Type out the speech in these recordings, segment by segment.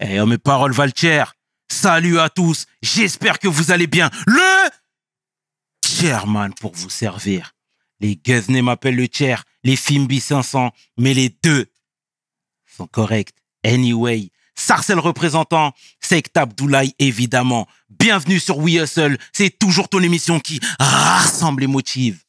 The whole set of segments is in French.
Eh, oh, mes paroles valent Salut à tous. J'espère que vous allez bien. Le chairman pour vous servir. Les Guesnay m'appellent le chair, les Fimbi 500, mais les deux sont corrects. Anyway, Sarcel représentant, Sekt Abdoulaye évidemment. Bienvenue sur We Hustle, c'est toujours ton émission qui rassemble les motive.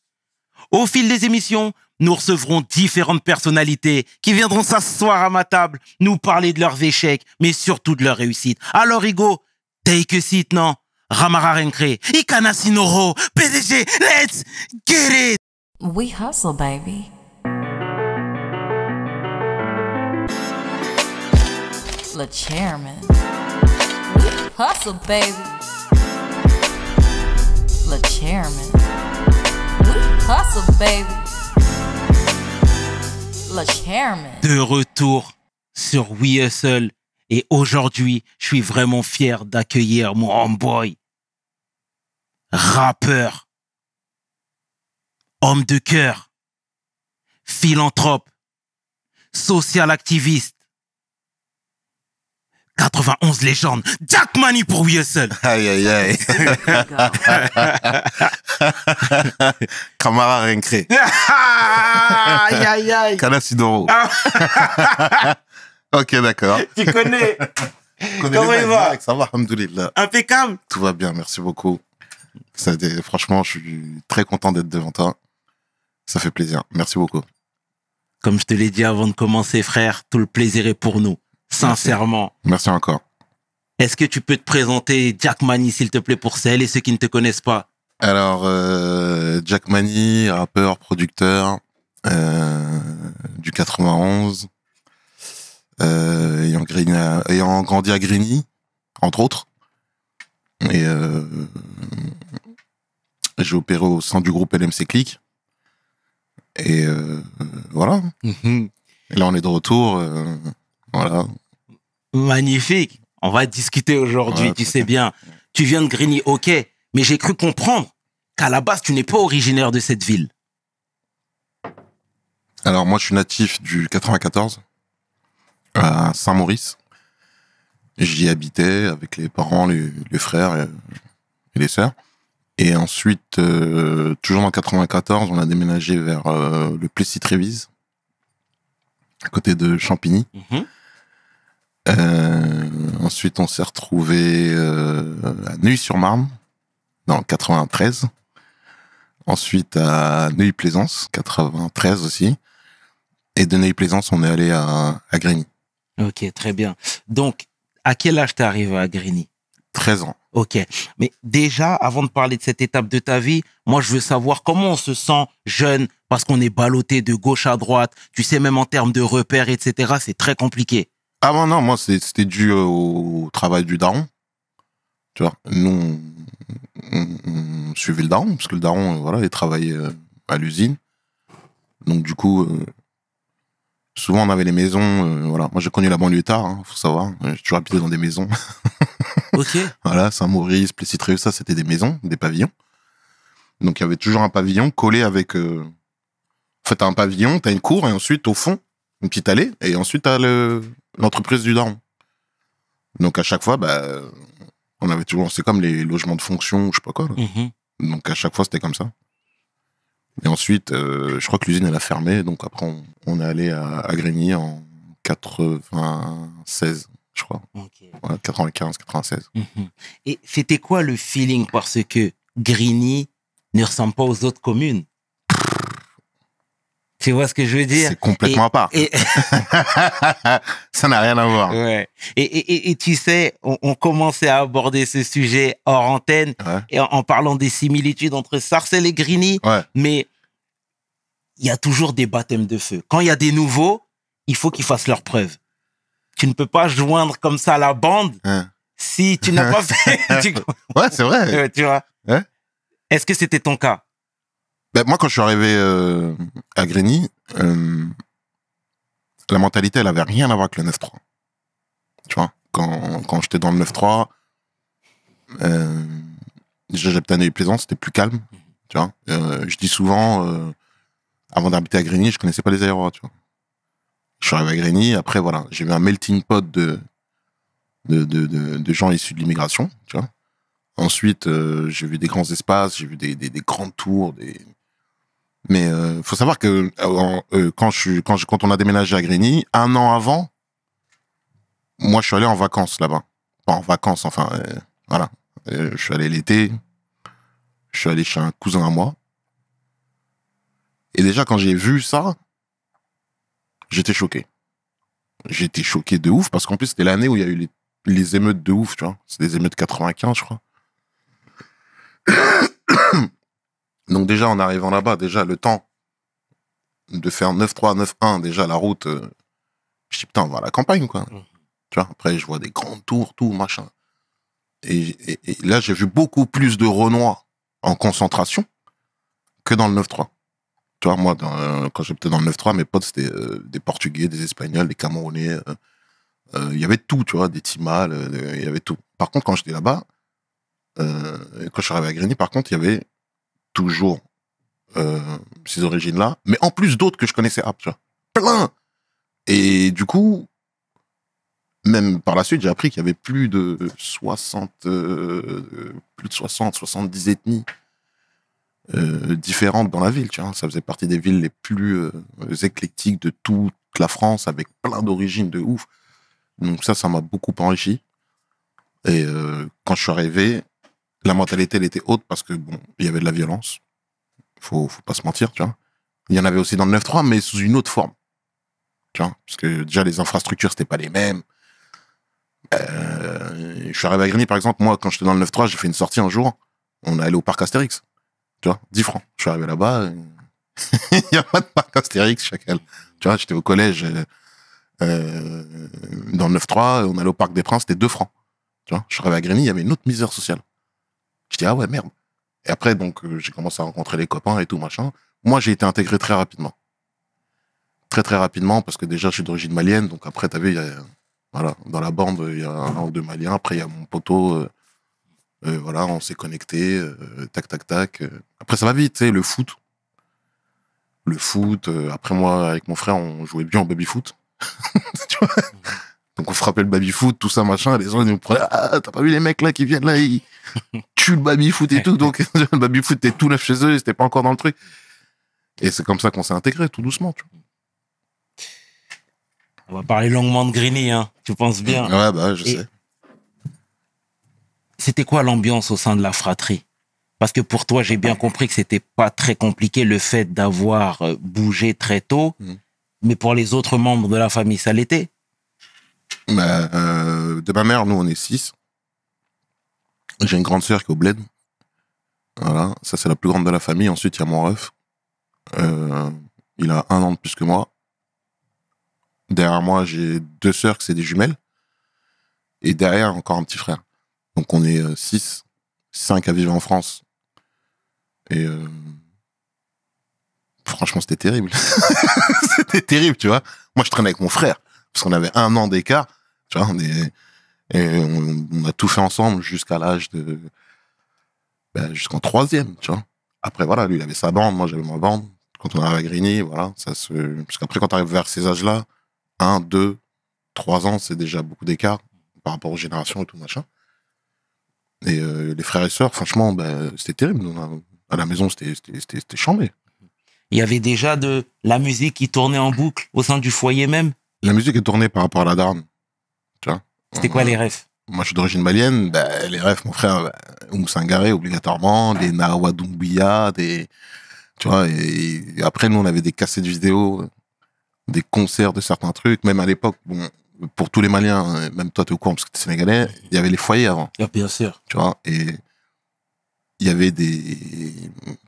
Au fil des émissions, nous recevrons différentes personnalités qui viendront s'asseoir à ma table, nous parler de leurs échecs, mais surtout de leurs réussites. Alors, Igo, take a seat, non? Ramara Renkre, Ikana Sinoro, PDG, let's get it! We hustle, baby. le chairman. We hustle, baby. The chairman. We hustle, baby. De retour sur We Hustle et aujourd'hui, je suis vraiment fier d'accueillir mon homeboy, rappeur, homme de cœur, philanthrope, social activiste, 91 légende Jack Money pour seul. Aïe, aïe, aïe. Camara Renkré. aïe, aïe, aïe. Ah. ok, d'accord. Tu connais. Comment il va Ça va, alhamdoulilah. Impeccable. Tout va bien, merci beaucoup. Ça, franchement, je suis très content d'être devant toi. Ça fait plaisir. Merci beaucoup. Comme je te l'ai dit avant de commencer, frère, tout le plaisir est pour nous sincèrement. Merci, encore. Est-ce que tu peux te présenter Jack Mani, s'il te plaît, pour celles et ceux qui ne te connaissent pas Alors, euh, Jack Mani, rappeur, producteur euh, du 91, euh, ayant, grandi à Grigny, entre autres. Et j'ai opéré au sein du groupe LMC Click. Et voilà. Mm-hmm. et là, on est de retour. voilà magnifique. On va discuter aujourd'hui, tu sais bien. Tu viens de Grigny, ok, mais j'ai cru comprendre qu'à la base, tu n'es pas originaire de cette ville. Alors, moi, je suis natif du 94, à Saint-Maurice. J'y habitais avec les parents, les, frères et, les sœurs. Et ensuite, euh, toujours en 94, on a déménagé vers euh, le Plessis-Trévise, à côté de Champigny. Mhm. Euh, ensuite, on s'est retrouvé euh, à Neuilly-sur-Marne, dans 93. Ensuite, à Neuilly-Plaisance, 93 aussi. Et de Neuilly-Plaisance, on est allé à, Grigny. Ok, très bien. Donc, à quel âge arrivé à Grigny 13 ans. Ok. Mais déjà, avant de parler de cette étape de ta vie, moi, je veux savoir comment on se sent jeune parce qu'on est ballotté de gauche à droite. Tu sais, même en termes de repères, etc., c'est très compliqué. Ah non, moi, c'était dû euh, au travail du daron. Tu vois, nous, on, suivait le daron, parce que le daron, euh, voilà, il travaillait euh, à l'usine. Donc, du coup, souvent, on avait les maisons. voilà, moi, j'ai connu la banlieue tard, il hein, faut savoir. J'ai toujours habité dans des maisons. ok. voilà, Saint-Maurice, plessis ça, c'était des maisons, des pavillons. Donc, il y avait toujours un pavillon collé avec. En fait, t'as un pavillon, t'as une cour, et ensuite, au fond, une petite allée, et ensuite, t'as le, l'entreprise du daron. Donc à chaque fois, bah, on avait toujours, c'est comme les logements de fonction, je sais pas quoi. Mhm. Donc à chaque fois, c'était comme ça. Et ensuite, euh, je crois que l'usine, elle a fermé. Donc après, on, est allé à, Grigny en 96, je crois. 95, 96. Mhm. Et c'était quoi le feeling Parce que Grigny ne ressemble pas aux autres communes. Tu vois ce que je veux dire C'est complètement pas. à part. ça n'a rien à voir. Et, tu sais, on, commençait à aborder ce sujet hors antenne et en, parlant des similitudes entre Sarcelles et Grigny, mais il y a toujours des baptêmes de feu. Quand il y a des nouveaux, il faut qu'ils fassent leurs preuves. Tu ne peux pas joindre comme ça la bande si tu n'as pas fait. Ouais, c'est vrai. tu vois. Est-ce que c'était ton cas ben, moi, quand je suis arrivé euh, à Grigny, euh, la mentalité, elle avait rien à voir avec le 9-3. E tu vois, quand, j'étais dans le 9-3, déjà, j'habitais à oeil plaisance c'était plus calme. Tu vois, euh, je dis souvent, avant d'habiter à Grigny, je connaissais pas les aéroports, tu vois. Je suis arrivé à Grigny, après, voilà, j'ai vu un melting pot de, de, gens issus de l'immigration, tu vois. Ensuite, j'ai vu des grands espaces, j'ai vu des, des, des grandes tours, des, mais il euh, faut savoir que euh, euh, quand je quand on a déménagé à Grigny, un an avant, moi je suis allé en vacances là-bas. Enfin, en vacances, enfin voilà. je suis allé l'été. Je suis allé chez un cousin à moi. Et déjà quand j'ai vu ça, j'étais choqué. J'étais choqué de ouf parce qu'en plus c'était l'année où il y a eu les, les émeutes de ouf, tu vois. C'est des émeutes 95, je crois. Donc déjà, en arrivant là-bas, déjà, le temps de faire 9-3, 9-1, déjà, la route, euh, je dis, putain, on va à la campagne, quoi. Mm. Tu vois, après, je vois des grands tours, tout, machin. Et, là, j'ai vu beaucoup plus de Renoir en concentration que dans le 9-3. Tu vois, moi, dans, euh, quand j'étais dans le 9-3, mes potes, c'était euh, des Portugais, des Espagnols, des Camerounais. Euh, il y avait tout, tu vois, des Timales, il y avait tout. Par contre, quand j'étais là-bas, quand je suis arrivé à Grigny, par contre, il y avait toujours euh, ces origines-là, mais en plus d'autres que je connaissais ah, tu Plein Et du coup, même par la suite, j'ai appris qu'il y avait plus de 60, euh, plus de 60, 70 ethnies euh, différentes dans la ville, Ça faisait partie des villes les plus éclectiques de toute la France, avec plein d'origines de ouf. Donc ça, ça m'a beaucoup enrichi. Et quand je suis arrivé, la mentalité, elle était haute parce que, bon, il y avait de la violence. Faut, faut pas se mentir, tu vois. Il y en avait aussi dans le 9-3, mais sous une autre forme. Tu vois, parce que déjà, les infrastructures, c'était pas les mêmes. Euh, je suis arrivé à Grigny, par exemple, moi, quand j'étais dans le 9-3, j'ai fait une sortie un jour. On est allé au parc Astérix. Tu vois, 10 francs. Je suis arrivé là-bas. Euh, il n'y a pas de parc Astérix, chacal. Tu vois, j'étais au collège euh, dans le 9-3, on allait au Parc des Princes, c'était 2 francs. Tu vois, je suis arrivé à Grigny, il y avait une autre misère sociale. Je dis, ah ouais, merde. Et après, donc, euh, j'ai commencé à rencontrer les copains et tout, machin. Moi, j'ai été intégré très rapidement. Très, très rapidement, parce que déjà, je suis d'origine malienne. Donc, après, t'as vu, voilà, dans la bande, il y a un ou deux Maliens. Après, il y a mon poteau. Euh, euh, voilà, on s'est connecté, tac, tac, tac. Après, ça va vite, tu sais, le foot. Le foot. après, moi, avec mon frère, on jouait bien au baby-foot. tu donc on frappait le baby foot, tout ça machin. Les gens ils nous prenaient ah t'as pas vu les mecs là qui viennent là ils tuent le baby foot et tout. Donc le baby foot était tout neuf chez eux, c'était pas encore dans le truc. Et c'est comme ça qu'on s'est intégré tout doucement. On va parler longuement de Grigny. hein. Tu penses bien. Ouais bah je sais. C'était quoi l'ambiance au sein de la fratrie Parce que pour toi j'ai bien compris que c'était pas très compliqué le fait d'avoir euh, bougé très tôt. Mm. Mais pour les autres membres de la famille, ça l'était euh, de ma mère, nous, on est 6 J'ai une grande sœur qui est au bled. Voilà, ça c'est la plus grande de la famille. Ensuite, il y a mon ref. Euh, il a un an de plus que moi. Derrière moi, j'ai deux sœurs qui c'est des jumelles. Et derrière, encore un petit frère. Donc on est 6 euh, six, à vivre en France. Et euh, franchement, c'était terrible. c'était terrible, tu vois. Moi, je traînais avec mon frère, parce qu'on avait un an d'écart. Tu vois, on est, on, a tout fait ensemble jusqu'à l'âge de. Ben, jusqu'en troisième, tu vois. Après, voilà, lui, il avait sa bande, moi, j'avais ma bande. Quand on arrive à Grigny, voilà, ça se. Parce qu'après, quand tu arrive vers ces âges-là, 1, 2, trois ans, c'est déjà beaucoup d'écart par rapport aux générations et tout, machin. Et euh, les frères et sœurs, franchement, ben, c'était terrible. à la maison, c'était chambé. Il y avait déjà de la musique qui tournait en boucle au sein du foyer même La musique est tournée par rapport à la dame. C'était quoi les refs moi, je suis d'origine malienne. Ben, les refs, mon frère, euh, oum singaré obligatoirement, des Nawadoumbia, des. Tu vois, et, après, nous, on avait des cassettes vidéo, des concerts de certains trucs. Même à l'époque, bon, pour tous les Maliens, hein, même toi, tu es au courant parce que tu es Sénégalais, il y avait les foyers avant. Ah, bien sûr. Tu vois, et il y avait des.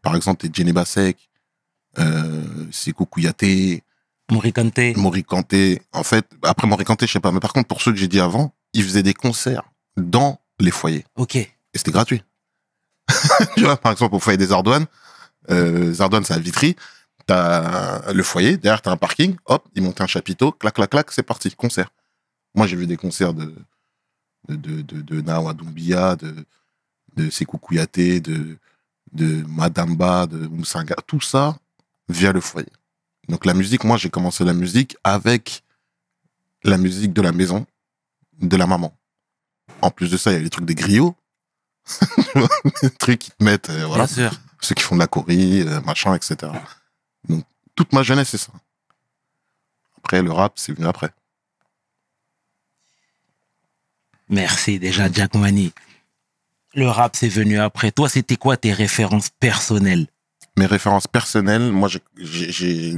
Par exemple, des Djeneba Sek, euh, Kouyaté. Mori Kanté. En fait, après Mori je sais pas. Mais par contre, pour ceux que j'ai dit avant, ils faisaient des concerts dans les foyers. Ok. Et c'était gratuit. par exemple, au foyer des Ardouanes, euh, Ardouanes, c'est à Vitry, t'as le foyer, derrière t'as un parking, hop, ils montent un chapiteau, clac, clac, clac, c'est parti, concert. Moi, j'ai vu des concerts de, de, de, de, de Nawa de, de Sekou Kouyaté, de, de Madamba, de Moussanga, tout ça via le foyer. Donc la musique, moi j'ai commencé la musique avec la musique de la maison, de la maman. En plus de ça, il y a les trucs des griots. les trucs qui te mettent, euh, voilà. Ceux qui font de la corée, euh, machin, etc. Donc, toute ma jeunesse, c'est ça. Après, le rap, c'est venu après. Merci déjà, Mani. Le rap, c'est venu après. Toi, c'était quoi tes références personnelles Mes références personnelles, moi, j'ai.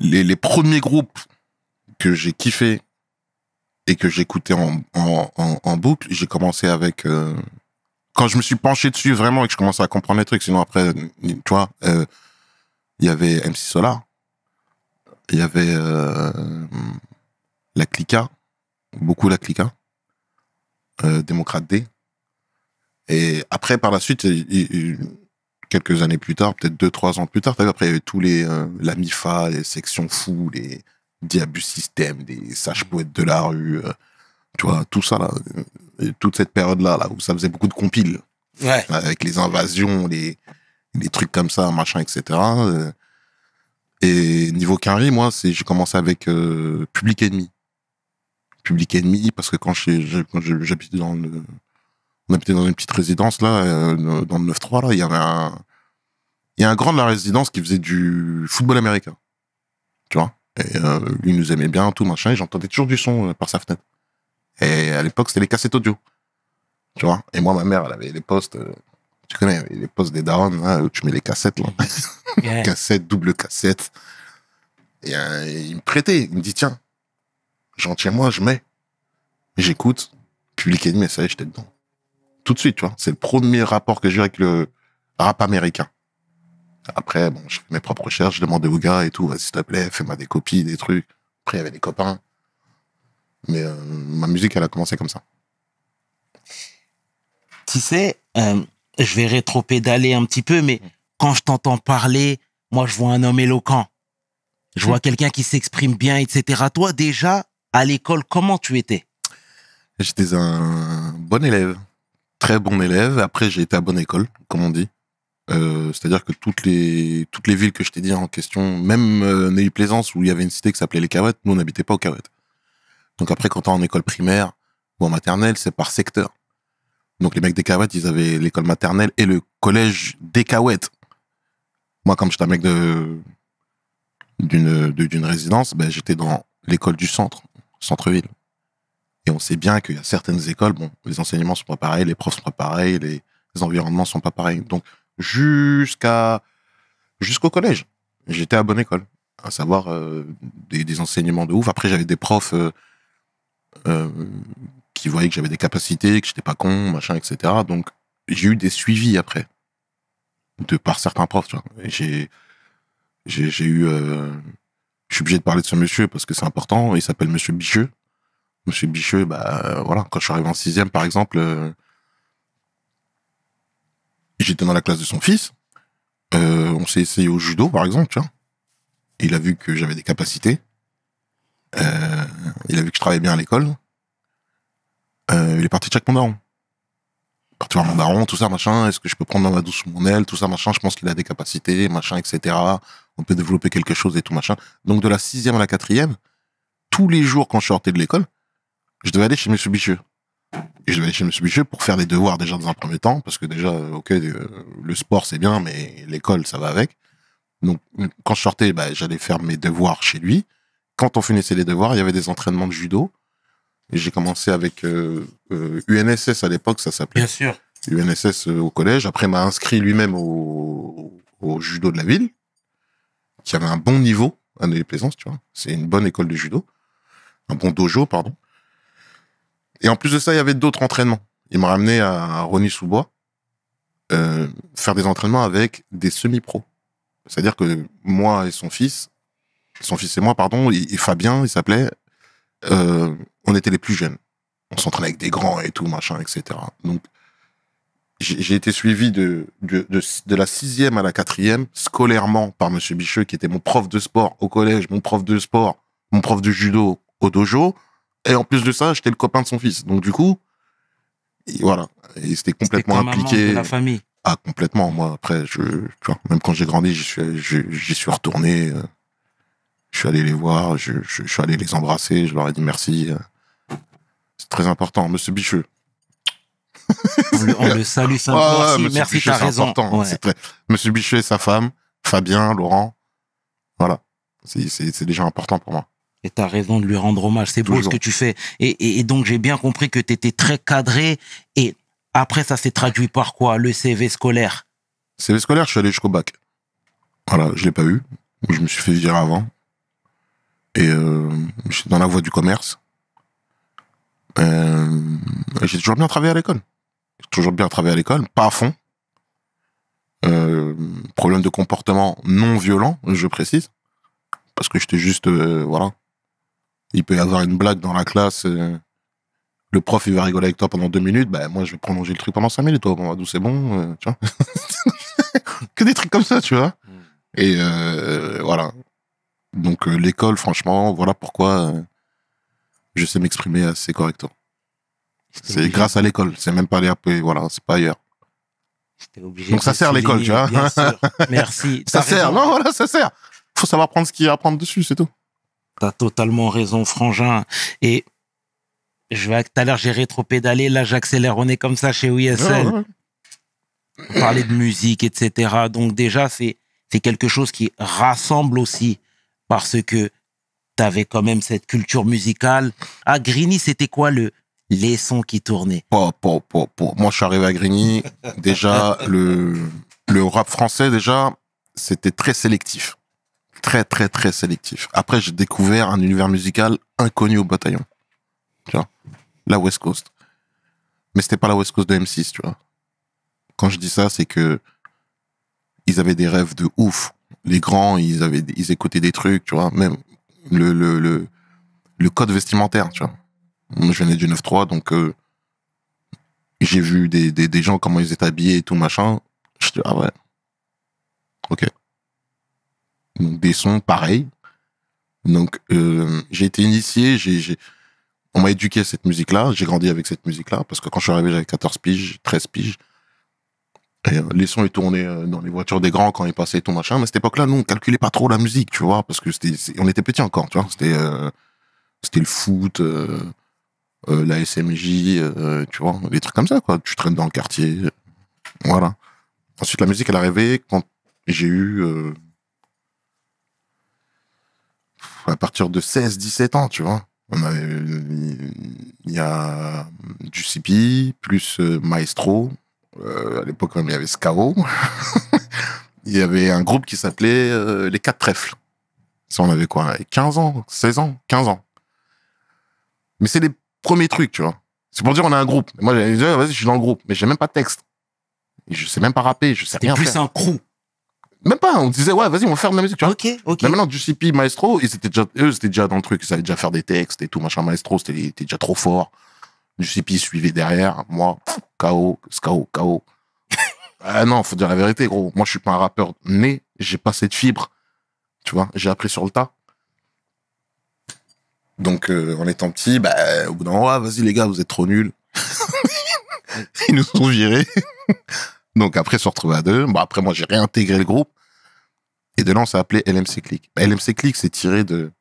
Les, premiers groupes que j'ai kiffé et que j'écoutais en, en, boucle. J'ai commencé avec euh, quand je me suis penché dessus vraiment et que je commençais à comprendre les trucs. Sinon après, tu vois, euh, il y avait MC Solar, il y avait euh, la Clica, beaucoup la Clica, Démocrate D. Et après, par la suite, quelques années plus tard, peut-être deux trois ans plus tard, après il y avait tous les la Mifa, les sections fous, les Diabus système, des sages poètes de la rue, euh, tu vois, tout ça, là, euh, toute cette période-là, là, où ça faisait beaucoup de compiles. Avec les invasions, les, les trucs comme ça, machin, etc. Euh. et niveau carré, moi, c'est j'ai commencé avec Public Enemy. Public Enemy, parce que quand j'habitais dans on habitait dans une petite résidence, là, dans le 9-3, là, il y avait un, il y a un grand de la résidence qui faisait du football américain. Tu vois et euh, lui nous aimait bien, tout machin, et j'entendais toujours du son euh, par sa fenêtre. Et à l'époque, c'était les cassettes audio. Tu vois Et moi, ma mère, elle avait les postes, euh, tu connais, les postes des downs, hein, où tu mets les cassettes, Cassettes, cassette, double cassette. Et il me prêtait, il me dit, tiens, j'en tiens moi, je mets. J'écoute, public ennemi, ça y j'étais dedans. Tout de suite, tu vois. C'est le premier rapport que j'ai avec le rap américain. Après, bon, je fais mes propres recherches, je demandais aux gars et tout, vas-y, s'il te plaît, fais-moi des copies, des trucs. Après, il y avait des copains. Mais euh, ma musique, elle a commencé comme ça. Tu sais, euh, je vais rétro-pédaler un petit peu, mais quand je t'entends parler, moi, je vois un homme éloquent. Je vois hmm. quelqu'un qui s'exprime bien, etc. Toi, déjà, à l'école, comment tu étais J'étais un bon élève, très bon élève. Après, j'ai été à bonne école, comme on dit. Euh, c'est-à-dire que toutes les, toutes les villes que je t'ai dit en question, même euh, plaisance où il y avait une cité qui s'appelait Les Cahuètes, nous, on n'habitait pas aux Cavettes. Donc après, quand t'es en école primaire ou en maternelle, c'est par secteur. Donc les mecs des Cahuètes, ils avaient l'école maternelle et le collège des Cavettes. Moi, comme j'étais un mec d'une résidence, ben, j'étais dans l'école du centre, centre-ville. Et on sait bien qu'il y a certaines écoles, bon, les enseignements sont pas pareils, les profs sont pas pareils, les, les environnements sont pas pareils. Donc, jusqu'à jusqu'au collège. J'étais à bonne école, à savoir euh, des, enseignements de ouf. Après, j'avais des profs euh, euh, qui voyaient que j'avais des capacités, que j'étais pas con, machin, etc. Donc, j'ai eu des suivis après, de par certains profs. J'ai eu. je suis obligé de parler de ce monsieur parce que c'est important. Il s'appelle Monsieur Bicheux. Monsieur Bicheux, bah, voilà, quand je suis arrivé en sixième, par exemple, J'étais dans la classe de son fils. Euh, on s'est essayé au judo, par exemple, Il a vu que j'avais des capacités. Euh, il a vu que je travaillais bien à l'école. Euh, il est parti check mon daron. Parti voir mon daron, tout ça, machin. Est-ce que je peux prendre ma douce sous mon aile, tout ça, machin. Je pense qu'il a des capacités, machin, etc. On peut développer quelque chose et tout, machin. Donc, de la sixième à la quatrième, tous les jours quand je sortais de l'école, je devais aller chez Monsieur Bichu. Et je, aller me M. Bichet pour faire les devoirs déjà dans un premier temps, parce que déjà, euh, ok, euh, le sport c'est bien, mais l'école ça va avec. Donc euh, quand je sortais, bah, j'allais faire mes devoirs chez lui. Quand on finissait les devoirs, il y avait des entraînements de judo. Et j'ai commencé avec UNSS à l'époque, ça s'appelait. Bien sûr. UNSS au collège. Après, m'a inscrit lui-même au, judo de la ville, qui avait un bon niveau, à des plaisances, tu vois. C'est une bonne école de judo, un bon dojo, pardon. Et en plus de ça, il y avait d'autres entraînements. Il m'a ramené à Rony-sous-Bois euh, faire des entraînements avec des semi-pros. C'est-à-dire que moi et son fils, son fils et moi, pardon, et Fabien, il s'appelait, euh, on était les plus jeunes. On s'entraînait avec des grands et tout, machin, etc. Donc, j'ai été suivi de, de, de, de, la sixième à la quatrième, scolairement, par Monsieur Bicheux, qui était mon prof de sport au collège, mon prof de sport, mon prof de judo au dojo, et en plus de ça, j'étais le copain de son fils. Donc du coup, voilà. Et c'était complètement impliqué. De la famille. Ah, complètement. Moi, après, je, tu vois, même quand j'ai grandi, j'y suis, j'y suis retourné. Euh, je suis allé les voir, je, suis allé les embrasser, je leur ai dit merci. Euh. c'est très important, monsieur Bicheux. on, le, salue, ça. merci, t'as raison. Hein, c'est très... Monsieur Bicheux et sa femme, Fabien, Laurent. Voilà. C'est, déjà c'est pour moi. Et t'as as raison de lui rendre hommage. C'est beau ce que tu fais. Et, donc, j'ai bien compris que tu étais très cadré. Et après, ça s'est traduit par quoi Le CV scolaire CV scolaire, je suis allé jusqu'au bac. Voilà, je l'ai pas eu. Je me suis fait virer avant. Et euh, je suis dans la voie du commerce. Euh, j'ai toujours bien travaillé à l'école. J'ai toujours bien travaillé à l'école, pas à fond. Euh, problème de comportement non violent, je précise. Parce que j'étais juste, voilà, il peut y avoir une blague dans la classe. Euh, le prof, il va rigoler avec toi pendant deux minutes. Bah, moi, je vais prolonger le truc pendant cinq minutes. Toi, d'où c'est bon, euh, tu vois. que des trucs comme ça, tu vois. Mm. Et euh, voilà. Donc, l'école, franchement, voilà pourquoi je sais m'exprimer assez correctement. C'est grâce à l'école. C'est même pas les après, voilà, c'est pas ailleurs. Donc ça sert l'école, tu vois. Merci. Ça sert, non, voilà, ça sert. Faut savoir prendre ce qu'il y a à prendre dessus, c'est tout. T'as totalement raison, Frangin. Et je vais, tout à l'heure, j'ai rétro-pédalé. Là, j'accélère. On est comme ça chez OISL. On parlait Parler de musique, etc. Donc, déjà, c'est, c'est quelque chose qui rassemble aussi parce que t'avais quand même cette culture musicale. À Grigny, c'était quoi le, les sons qui tournaient Moi, je suis arrivé à Grigny. Déjà, le, le rap français, déjà, c'était très sélectif très, très, très sélectif. Après, j'ai découvert un univers musical inconnu au bataillon. Tu vois La West Coast. Mais c'était pas la West Coast de M6, tu vois. Quand je dis ça, c'est que ils avaient des rêves de ouf. Les grands, ils avaient, ils écoutaient des trucs, tu vois. Même le, le, le, le code vestimentaire, tu vois. Je venais du 9-3, donc euh, j'ai vu des, des, des gens, comment ils étaient habillés et tout, machin. Je dis, ah ouais. Ok donc des sons pareils. Donc euh, j'ai été initié, j'ai, on m'a éduqué à cette musique-là, j'ai grandi avec cette musique-là, parce que quand je suis arrivé, j'avais 14 piges, 13 piges. Euh, les sons, ils tournaient euh, dans les voitures des grands quand ils passaient tout machin. Mais à cette époque-là, nous, on calculait pas trop la musique, tu vois, parce que c'était, on était petit encore, tu vois. C'était, c'était le foot, la SMJ, tu vois, des trucs comme ça, quoi. Tu traînes dans le quartier, voilà. Ensuite, la musique, elle est quand j'ai eu à partir de 16, 17 ans, tu vois. il y a ducipi plus euh, Maestro. Euh, à l'époque, même, il y avait Scaro. il y avait un groupe qui s'appelait euh, Les Quatre Trèfles. Ça, on avait quoi 15 ans, 16 ans, 15 ans. Mais c'est les premiers trucs, tu vois. C'est pour dire on a un groupe. Moi, j'ai dit, vas-y, je suis dans le groupe, mais j'ai même pas de texte. je sais même pas rapper, je sais rien. C'est plus un crew. Même pas, on disait, ouais, vas-y, on va faire de la musique. Tu vois. Mais maintenant, P, Maestro, ils étaient déjà, eux, c'était déjà dans le truc. Ils savaient déjà faire des textes et tout, machin. Maestro, c'était, déjà trop fort. P suivait derrière. Moi, KO, KO, KO. ah non, faut dire la vérité, gros. Moi, je suis pas un rappeur né. J'ai pas cette fibre. Tu vois, j'ai appris sur le tas. Donc, euh, en étant petit, bah, au bout d'un moment, ah, vas-y, les gars, vous êtes trop nuls. ils nous sont virés. Donc après, se retrouver à deux. Bon, après, moi, j'ai réintégré le groupe. Et de là, on s'est appelé LMC Click. Bah, LMC Click, c'est tiré de,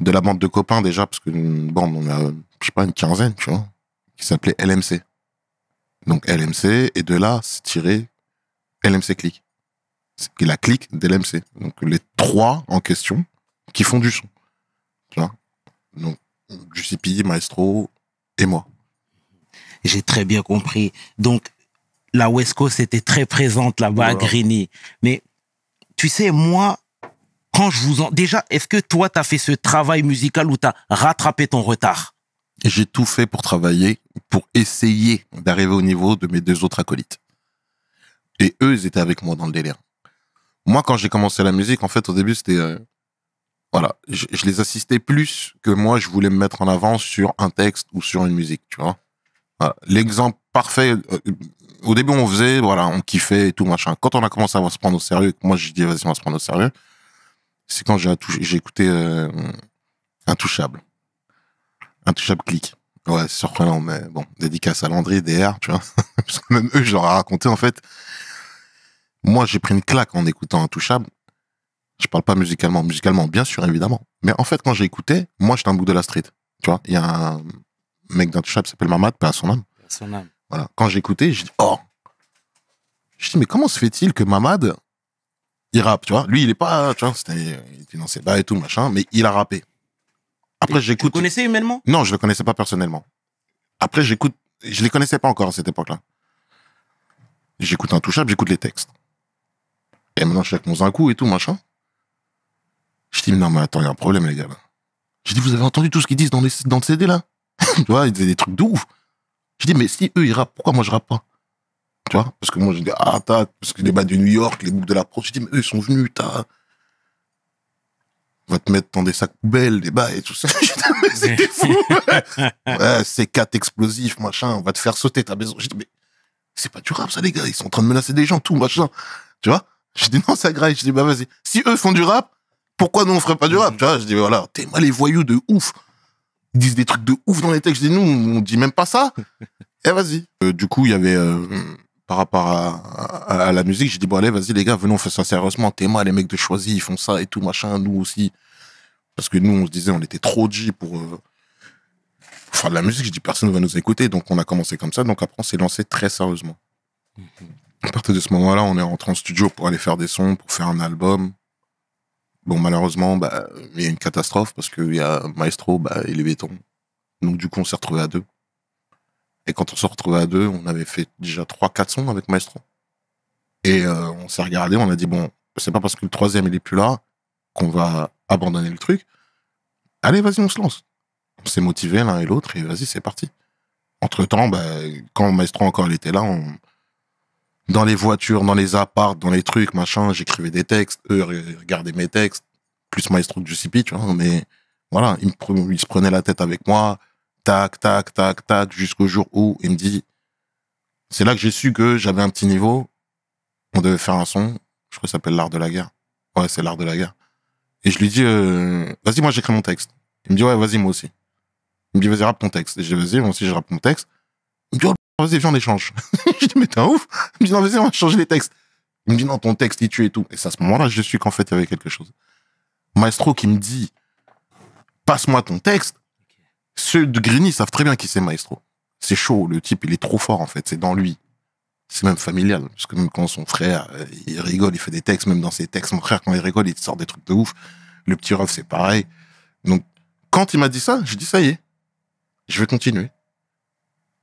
de la bande de copains déjà, parce que bon, on a, je sais pas, une quinzaine, tu vois, qui s'appelait LMC. Donc LMC, et de là, c'est tiré LMC Click. C'est la clique d'LMC. Donc les trois en question qui font du son. Tu vois Donc Giuseppe, Maestro et moi. J'ai très bien compris. Donc la West c'était très présente là-bas à Grigny. Mais tu sais, moi, quand je vous en... Déjà, est-ce que toi, tu as fait ce travail musical où tu as rattrapé ton retard J'ai tout fait pour travailler, pour essayer d'arriver au niveau de mes deux autres acolytes. Et eux, ils étaient avec moi dans le délire. Moi, quand j'ai commencé la musique, en fait, au début, c'était... Euh, voilà, je, les assistais plus que moi, je voulais me mettre en avant sur un texte ou sur une musique, tu vois. L'exemple parfait, euh, au début, on faisait, voilà, on kiffait et tout, machin. Quand on a commencé à se prendre au sérieux, moi, j'ai dit, vas-y, on va se prendre au sérieux, c'est quand j'ai écouté euh, Intouchable. Intouchable clic. Ouais, c'est surprenant, mais bon, dédicace à Landry, DR, tu vois. Parce que même eux, je leur ai raconté, en fait. Moi, j'ai pris une claque en écoutant Intouchable. Je parle pas musicalement, musicalement, bien sûr, évidemment. Mais en fait, quand j'ai écouté, moi, j'étais un bout de la street. Tu vois, il y a un mec d'Intouchable qui s'appelle Mamad, pas à son âme. À son âme. Quand j'écoutais, je dis, oh! Je dis, mais comment se fait-il que Mamad, il rappe, tu vois? Lui, il est pas, tu vois, c'était il dans et tout, machin, mais il a rappé. Après, j'écoute. Vous humainement? Non, je le connaissais pas personnellement. Après, j'écoute, je les connaissais pas encore à cette époque-là. J'écoute Intouchable, j'écoute les textes. Et maintenant, je suis avec mon coup et tout, machin. Je dis, non, mais attends, il y a un problème, les gars, J'ai Je dis, vous avez entendu tout ce qu'ils disent dans, les, dans le CD, là? tu vois, ils disaient des trucs de ouf. Je dis, mais si eux, ils rappent, pourquoi moi, je rappe pas Tu vois Parce que moi, je dis, ah, t'as, parce que les bas du New York, les boucles de la proche, je dis, mais eux, ils sont venus, t'as. On va te mettre dans des sacs poubelles, des bas et tout ça. Je dis, mais c'était fou Ouais, c'est quatre explosifs, machin, on va te faire sauter ta maison. Je dis, mais c'est pas du rap, ça, les gars, ils sont en train de menacer des gens, tout, machin. Tu vois Je dis, non, ça graille. Je dis, bah, vas-y. Si eux font du rap, pourquoi nous, on ferait pas du rap mm. Tu vois Je dis, voilà, t'es mal les voyous de ouf disent des trucs de ouf dans les textes. Je dis, nous, on dit même pas ça. Eh, vas-y. Euh, du coup, il y avait, euh, par rapport à, la musique, j'ai dit, bon, allez, vas-y, les gars, venons, on fait ça sérieusement. moi, les mecs de Choisy, ils font ça et tout, machin, nous aussi. Parce que nous, on se disait, on était trop G pour, euh, faire de la musique. Je dit, personne ne va nous écouter. Donc, on a commencé comme ça. Donc, après, on s'est lancé très sérieusement. Mhm. À partir de ce moment-là, on est rentré en studio pour aller faire des sons, pour faire un album, Bon, malheureusement, bah, il y a une catastrophe parce qu'il y a Maestro, bah, il est béton. Donc, du coup, on s'est retrouvés à deux. Et quand on s'est retrouvé à deux, on avait fait déjà trois, quatre sons avec Maestro. Et euh, on s'est regardé, on a dit, bon, c'est pas parce que le troisième, il est plus là qu'on va abandonner le truc. Allez, vas-y, on se lance. On s'est motivé l'un et l'autre et vas-y, c'est parti. Entre temps, bah, quand Maestro encore était là, on, dans les voitures, dans les apparts, dans les trucs, machin. J'écrivais des textes, eux regardaient mes textes, plus Maestro du CP, tu vois. Mais voilà, ils, se prenaient la tête avec moi, tac, tac, tac, tac, jusqu'au jour où il me dit. C'est là que j'ai su que j'avais un petit niveau. On devait faire un son. Je crois que ça s'appelle L'Art de la guerre. Ouais, c'est L'Art de la guerre. Et je lui dis, euh, vas-y, moi j'écris mon texte. Il me dit, ouais, vas-y, moi aussi. Il me dit, vas-y, rappe ton texte. Et je dis, vas-y, moi aussi, je rappe mon texte vas-y, viens, on échange. je dis, mais t'es un ouf. Il me dit, non, vas-y, on va changer les textes. Il me dit, non, ton texte, il tue et tout. Et c'est à ce moment-là, je suis qu'en fait, il y avait quelque chose. Maestro qui me dit, passe-moi ton texte. Ceux de Grini savent très bien qui c'est Maestro. C'est chaud, le type, il est trop fort, en fait. C'est dans lui. C'est même familial, parce que même quand son frère, euh, il rigole, il fait des textes, même dans ses textes, mon frère, quand il rigole, il sort des trucs de ouf. Le petit Rolf, c'est pareil. Donc, quand il m'a dit ça, je dis, ça y est, je vais continuer.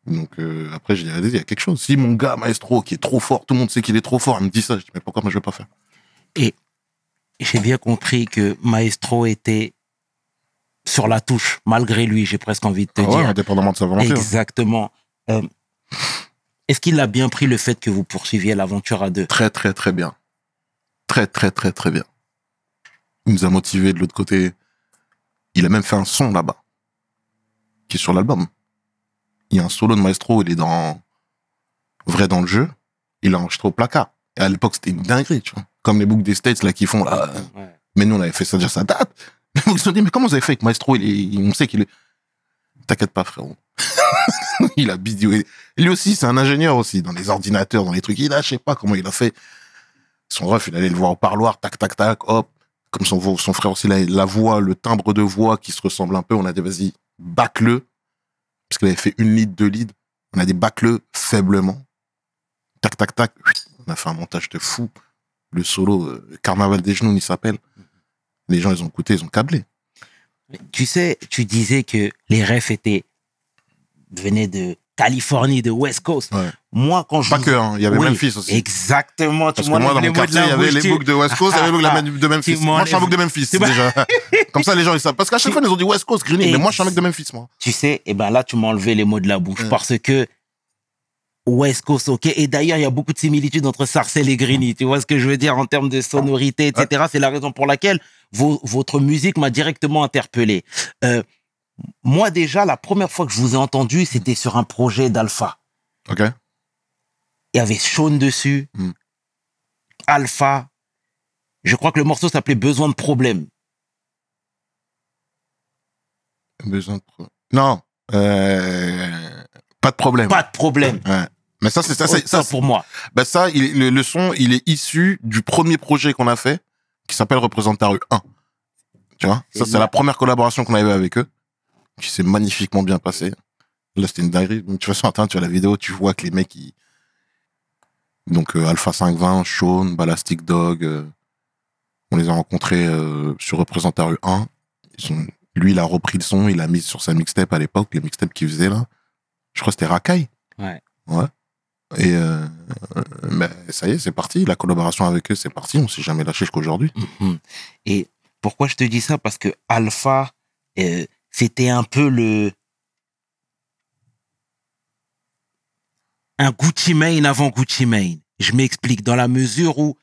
Donc euh, après, je dis, il y a quelque chose. Si mon gars maestro, qui est trop fort, tout le monde sait qu'il est trop fort, il me dit ça, je dis, mais pourquoi moi je ne vais pas faire Et j'ai bien compris que maestro était sur la touche, malgré lui, j'ai presque envie de te ah dire. indépendamment de sa volonté. Hein. Exactement. Euh, est-ce qu'il a bien pris le fait que vous poursuiviez l'aventure à deux Très, très, très bien. Très, très, très, très bien. Il nous a motivés de l'autre côté. Il a même fait un son là-bas, qui est sur l'album il y a un solo de Maestro, il est dans. Vrai dans le jeu, il a enregistré au placard. à l'époque, c'était une dinguerie, tu vois. Comme les books des States, là, qui font, là. Mais nous, on avait fait ça déjà, ça date. Ils se sont dit, mais comment vous avez fait avec Maestro il On sait qu'il est. T'inquiète pas, frérot. il a bidoué. Lui aussi, c'est un ingénieur aussi, dans les ordinateurs, dans les trucs. Il a, je sais pas comment il a fait. Son ref, il allait le voir au parloir, tac, tac, tac, hop. Comme son, son frère aussi, la, la voix, le timbre de voix qui se ressemble un peu, on a dit, vas-y, bac-le parce qu'elle avait fait une lead, deux leads. On a des bâcleux faiblement. Tac, tac, tac. On a fait un montage de fou. Le solo, euh, Carnaval des genoux, il s'appelle. Les gens, ils ont écouté, ils ont câblé. Tu sais, tu disais que les refs étaient, venaient de Californie, de West Coast. Moi, quand je. Pas que, hein, il y avait oui, Memphis aussi. Exactement. Parce que moi, dans mon quartier, il y avait les books de West Coast, il y avait les boucles de Memphis. Moi, je suis un bouc de Memphis, déjà. Comme ça, les gens, ils savent. Parce qu'à chaque fois, ils ont dit West Coast, Grinny. Mais moi, je suis un mec de Memphis, moi. Tu sais, et eh ben là, tu m'as enlevé les mots de la bouche. Parce que West Coast, ok. Et d'ailleurs, il y a beaucoup de similitudes entre Sarcelle et Grinny. Tu vois ce que je veux dire en termes de sonorité, etc. C'est la raison pour laquelle vos, votre musique m'a directement interpellé. Euh, moi déjà, la première fois que je vous ai entendu, c'était sur un projet d'Alpha. OK. Il y avait Sean dessus, hmm. Alpha. Je crois que le morceau s'appelait Besoin de problème. Besoin de problème. Non. Euh, pas de problème. Pas de problème. Mais ça, c'est ça, c'est ça pour moi. Ben ça, il, le, son, il est issu du premier projet qu'on a fait, qui s'appelle Représentaru 1. Tu vois, ça c'est la première collaboration qu'on avait avec eux qui s'est magnifiquement bien passé. Là, c'était une dinguerie. Tu vois, façon, tu as la vidéo, tu vois que les mecs, ils... donc euh, Alpha 520, Sean, Ballastic Dog, euh, on les a rencontrés euh, sur u 1. Lui, il a repris le son, il l'a mis sur sa mixtape à l'époque, les mixtapes qu'il faisait là. Je crois que c'était Rakai. Ouais. Ouais. Et euh, ben, ça y est, c'est parti. La collaboration avec eux, c'est parti. On s'est jamais lâché jusqu'aujourd'hui. Mhm. Et pourquoi je te dis ça Parce que Alpha, euh, c'était un peu le un Gucci Mane avant Gucci Mane. Je m'explique dans la mesure où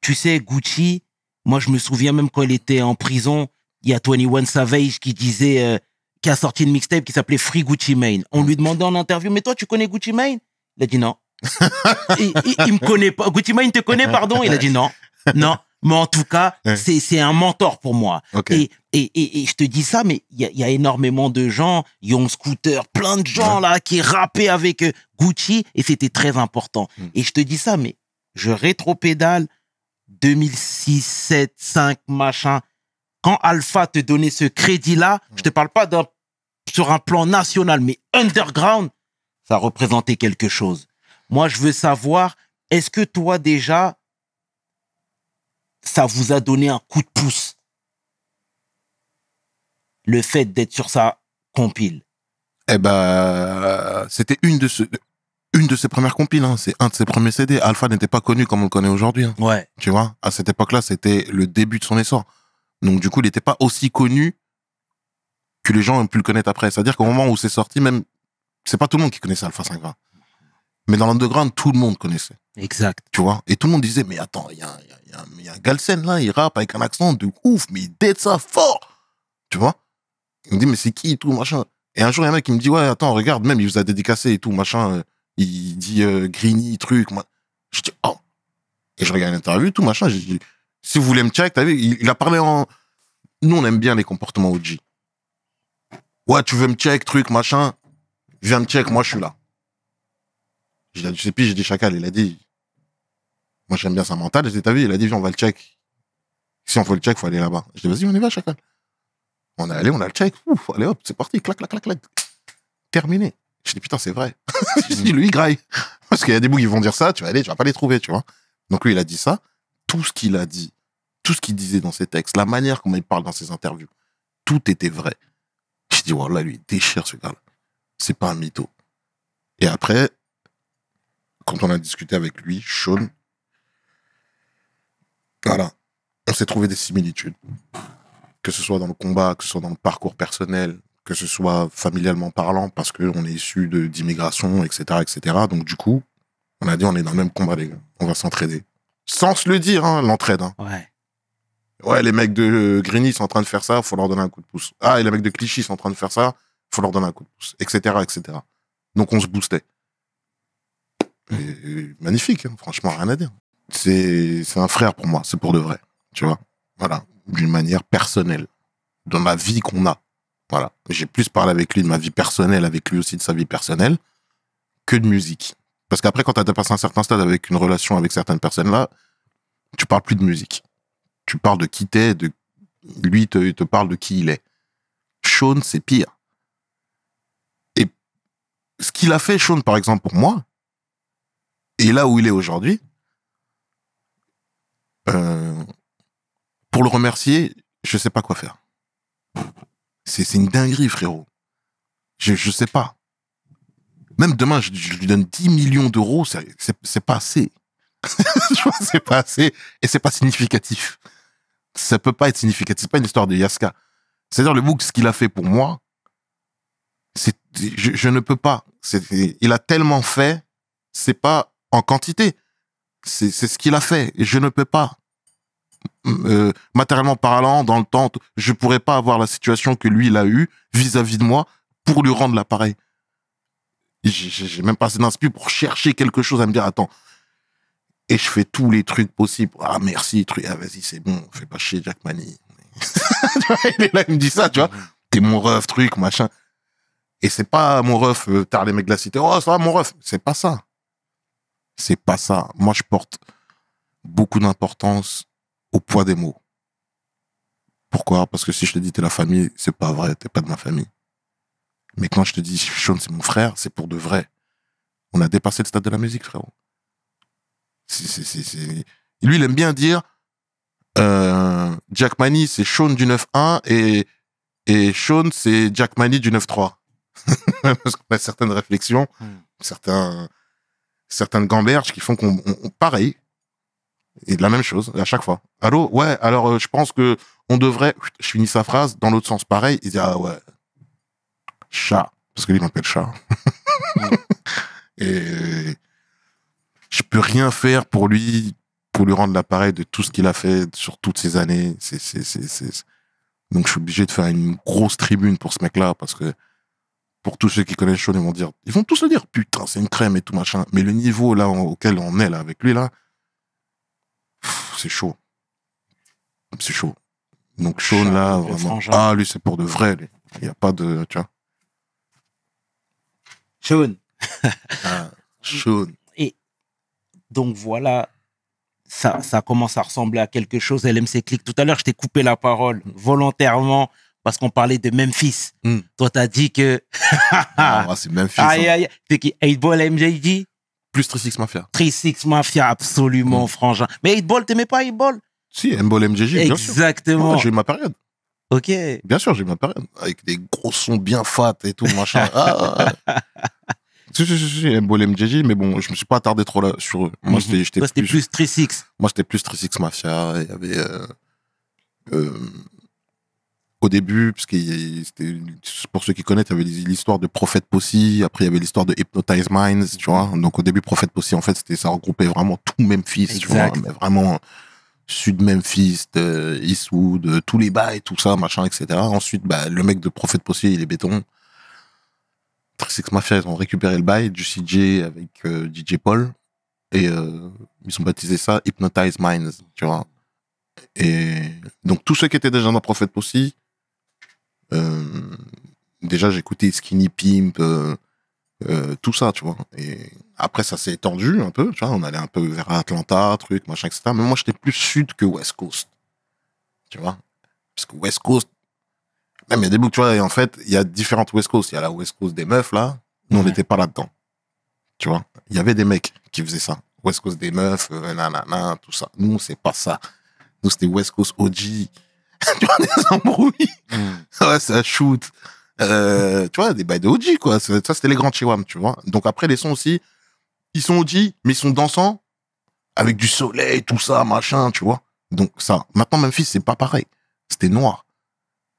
tu sais Gucci, moi je me souviens même quand il était en prison, il y a 21 Savage qui disait euh, qui a sorti une mixtape qui s'appelait Free Gucci Mane. On lui demandait en interview "Mais toi tu connais Gucci Mane Il a dit non. il me connaît pas. Gucci Mane te connaît pardon Il a dit non. Non. Mais en tout cas, c'est un mentor pour moi. Et, et, et, je te dis ça, mais il y, a énormément de gens, Yon Scooter, plein de gens là qui rappaient avec euh, Gucci, et c'était très important. Mm. Et je te dis ça, mais je rétro-pédale 2006, 7, 5, machin. Quand Alpha te donnait ce crédit-là, mm. je te parle pas d'un sur un plan national, mais underground, ça représentait quelque chose. Moi, je veux savoir, est-ce que toi déjà, ça vous a donné un coup de pouce. Le fait d'être sur sa compile. Eh ben, c'était une de ces une de ses premières compiles, hein. c'est un de ses premiers CD. Alpha n'était pas connu comme on le connaît aujourd'hui. Hein. Ouais. Tu vois, à cette époque-là, c'était le début de son essor. Donc du coup, il n'était pas aussi connu que les gens ont pu le connaître après. C'est-à-dire qu'au moment où c'est sorti, même, c'est pas tout le monde qui connaissait Alpha 520. Mais dans l'underground, tout le monde connaissait. Exact. Tu vois Et tout le monde disait, mais attends, il il y, a un Galsen là, il rappe avec un accent de ouf, mais il date ça fort. Tu vois Il me dit, mais c'est qui et tout, machin. Et un jour, il y a un mec qui me dit, ouais, attends, regarde, même il vous a dédicacé et tout, machin. Euh, il dit euh, truc. Moi. Je dis, oh. Et je regarde l'interview, tout, machin. Je dis, si vous voulez me check, t'as vu, il, a parlé en. Nous, on aime bien les comportements OG. Ouais, tu veux me check, truc, machin. Viens me check, moi, je suis là. Je dit, je sais j'ai dit, chacal, il a dit, moi, j'aime bien sa mentale. J'ai dit, t'as vu, il a dit, viens, on va le check. Si on veut le check, faut aller là-bas. Je dis, vas-y, on y va, chacun. On est allé, on a le check. Ouf, allez, hop, c'est parti. Clac, clac, clac, clac. Terminé. Je dis, putain, c'est vrai. je dis, lui, il graille. Parce qu'il y a des bouts qui vont dire ça, tu vas aller, tu vas pas les trouver, tu vois. Donc lui, il a dit ça. Tout ce qu'il a dit, tout ce qu'il disait dans ses textes, la manière comment il parle dans ses interviews, tout était vrai. Je dis, voilà, lui, déchire ce gars-là. C'est pas un mytho. Et après, quand on a discuté avec lui, Sean, voilà. On s'est trouvé des similitudes. Que ce soit dans le combat, que ce soit dans le parcours personnel, que ce soit familialement parlant, parce qu'on est issu d'immigration, etc., etc. Donc, du coup, on a dit, on est dans le même combat, les gars. On va s'entraider. Sans se le dire, hein, l'entraide. Hein. Ouais. Ouais, les mecs de Grigny sont en train de faire ça, faut leur donner un coup de pouce. Ah, et les mecs de Clichy sont en train de faire ça, faut leur donner un coup de pouce, etc., etc. Donc, on se boostait. magnifique, hein. franchement, rien à dire c'est un frère pour moi, c'est pour de vrai, tu vois. Voilà, d'une manière personnelle, dans ma vie qu'on a. Voilà, j'ai plus parlé avec lui de ma vie personnelle, avec lui aussi de sa vie personnelle, que de musique. Parce qu'après, quand tu as passé un certain stade avec une relation avec certaines personnes-là, tu parles plus de musique. Tu parles de qui t'es, de lui te, te parle de qui il est. Sean, c'est pire. Et ce qu'il a fait, Sean, par exemple, pour moi, et là où il est aujourd'hui, euh, pour le remercier, je sais pas quoi faire. C'est une dinguerie, frérot. Je, je sais pas. Même demain, je, lui donne 10 millions d'euros, c'est pas assez. c'est pas assez et c'est pas significatif. Ça peut pas être significatif. C'est pas une histoire de Yaska. C'est-à-dire, le book, ce qu'il a fait pour moi, je, je ne peux pas. Il a tellement fait, c'est pas en quantité. C'est ce qu'il a fait. Et je ne peux pas. Euh, matériellement parlant, dans le temps, je pourrais pas avoir la situation que lui, il a eue vis-à-vis de moi pour lui rendre l'appareil. J'ai même pas assez d'inspiration pour chercher quelque chose à me dire, attends. Et je fais tous les trucs possibles. Ah, merci, truc. Ah, vas-y, c'est bon. Fais pas chier, Jack Mani. il est me dit ça, tu vois. T'es mon ref, truc, machin. Et c'est pas mon ref, euh, t'as les mecs de la cité. Oh, ça mon ref. C'est pas ça. C'est pas ça. Moi, je porte beaucoup d'importance au poids des mots. Pourquoi Parce que si je te dis t'es la famille, c'est pas vrai, t'es pas de ma famille. Mais quand je te dis Sean, c'est mon frère, c'est pour de vrai. On a dépassé le stade de la musique, frérot. Lui, il aime bien dire euh, Jack Manny, c'est Sean du 9-1 et, et Sean, c'est Jack Manny du 9-3. Parce qu'on a certaines réflexions, hmm. certains, certaines gamberges qui font qu'on pareil et de la même chose à chaque fois. Allô, ouais. Alors je pense que on devrait. Je finis sa phrase dans l'autre sens pareil. Il dit ah ouais, chat parce que lui m'appelle chat. et je peux rien faire pour lui pour lui rendre l'appareil de tout ce qu'il a fait sur toutes ces années. C'est donc je suis obligé de faire une grosse tribune pour ce mec là parce que pour tous ceux qui connaissent Sean, ils vont dire, ils vont tous se dire, putain, c'est une crème et tout machin. Mais le niveau là auquel on est là avec lui là, c'est chaud, c'est chaud. Donc Sean là, vraiment, hein. ah lui c'est pour de vrai, il n'y a pas de, Sean. Sean. Ah, et donc voilà, ça, ça commence à ressembler à quelque chose. LMC Click. Tout à l'heure, je t'ai coupé la parole volontairement parce qu'on parlait de Memphis. Mm. Toi, t'as dit que. ah, c'est Memphis. Hein. Aïe, aïe, T'es qui 8-Ball MJD Plus 3-6 Mafia. 3-6 Mafia, absolument, hmm. frangin. Mais 8-Ball, t'aimais pas 8-Ball Si, M-Ball MJD, bien sûr. Exactement. Ouais, j'ai eu ma période. Ok. Bien sûr, j'ai eu ma période. Avec des gros sons bien fat et tout, machin. ah, Si, si, si, M-Ball MJJ, mais bon, je me suis pas attardé trop là sur eux. Moi, mm -hmm. j'étais plus. Toi, plus 3-6. Moi, j'étais plus 3-6 Mafia. Il y avait. Euh... Euh au début, parce que pour ceux qui connaissent, il y avait l'histoire de Prophet Possy, après il y avait l'histoire de Hypnotize Minds, tu vois. Mhm. Donc au début, Prophet Possy, en fait, c'était ça regroupait vraiment tout Memphis, tu vois, mais vraiment Sud Memphis, de euh, Eastwood, euh, tous les bails, tout ça, machin, etc. Ensuite, bah, le mec de Prophet Possy, il est béton. Six Mafia, ils ont récupéré le bail du CJ avec euh, DJ Paul et ils ont baptisé ça Hypnotize Minds, tu vois. Et donc tous ceux qui étaient déjà dans Prophet Posse, euh, déjà, j'écoutais Skinny Pimp, euh, euh, tout ça, tu vois. Et après, ça s'est étendu un peu, tu vois. On allait un peu vers Atlanta, truc, machin, etc. Mais moi, j'étais plus sud que West Coast, tu vois. Parce que West Coast, même il y des tu vois, et en fait, il y a différentes West Coast. Il y a la West Coast des meufs, là. Nous, on n'était mhm. pas là-dedans. Tu vois, il y avait des mecs qui faisaient ça. West Coast des meufs, nanana, tout ça. Nous, c'est pas ça. Nous, c'était West Coast OG. tu vois, des embrouilles. Mm. Ouais, ça shoot. Euh, tu vois, des bails de quoi. Ça, c'était les grands Chihuahuas, tu vois. Donc après, les sons aussi, ils sont OG, mais ils sont dansants, avec du soleil, tout ça, machin, tu vois. Donc ça. Maintenant, Memphis, c'est pas pareil. C'était noir.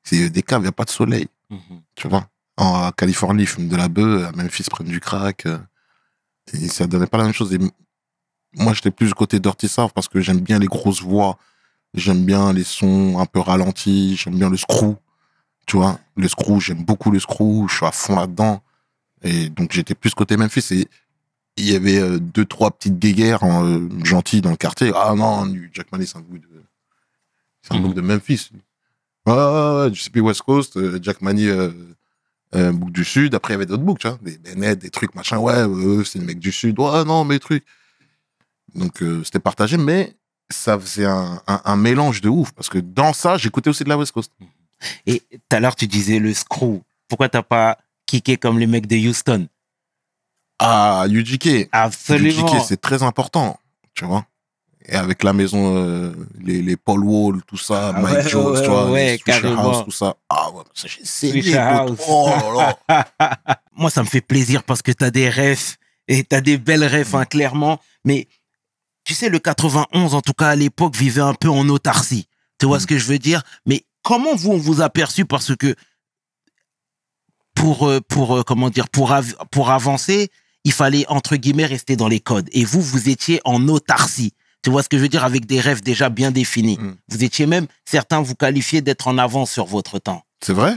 C'est des caves, il n'y a pas de soleil. Hmm. Tu vois. En Californie, ils fument de la bœuf, à Memphis, prennent du crack. Euh, ça donnait pas la même chose. Et moi, j'étais plus du côté Dirty South parce que j'aime bien les grosses voix J'aime bien les sons un peu ralentis. J'aime bien le screw. Tu vois, le screw, j'aime beaucoup le screw. Je suis à fond là-dedans. Et donc, j'étais plus côté Memphis. Et il y avait euh, deux, trois petites guéguerres hein, euh, gentilles dans le quartier. Ah non, Jack manny c'est un groupe de, mhm. de Memphis. Ah, je sais West Coast, euh, Jack Money, Book du Sud. Après, il y avait d'autres groupes, tu vois, des Bennett, des trucs, machin. Ouais, c'est le mec du Sud. Ouais, non, mais trucs. Donc, c'était partagé, mais ça faisait un, mélange de ouf. Parce que dans ça, j'écoutais aussi de la West Coast. Et tout à l'heure, tu disais le screw. Pourquoi t'as pas kické comme les mecs de Houston Ah, UGK. Absolument. c'est très important, tu vois. Et avec la maison, euh, les, Paul Wall, tout ça, ah Mike Jones, tu vois, ouais, House, tout ça. Ah ouais, j'ai Oh, là, là. Moi, ça me fait plaisir parce que t'as des refs. et t'as des belles refs, hein, clairement. Mais tu sais, le 91, en tout cas à l'époque, vivait un peu en autarcie. Tu vois mm. ce que je veux dire Mais comment vous, on vous a perçu Parce que pour, euh, pour, euh, comment dire, pour, pour avancer, il fallait, entre guillemets, rester dans les codes. Et vous, vous étiez en autarcie. Tu vois ce que je veux dire Avec des rêves déjà bien définis. Mm. Vous étiez même, certains vous qualifiez d'être en avance sur votre temps. C'est vrai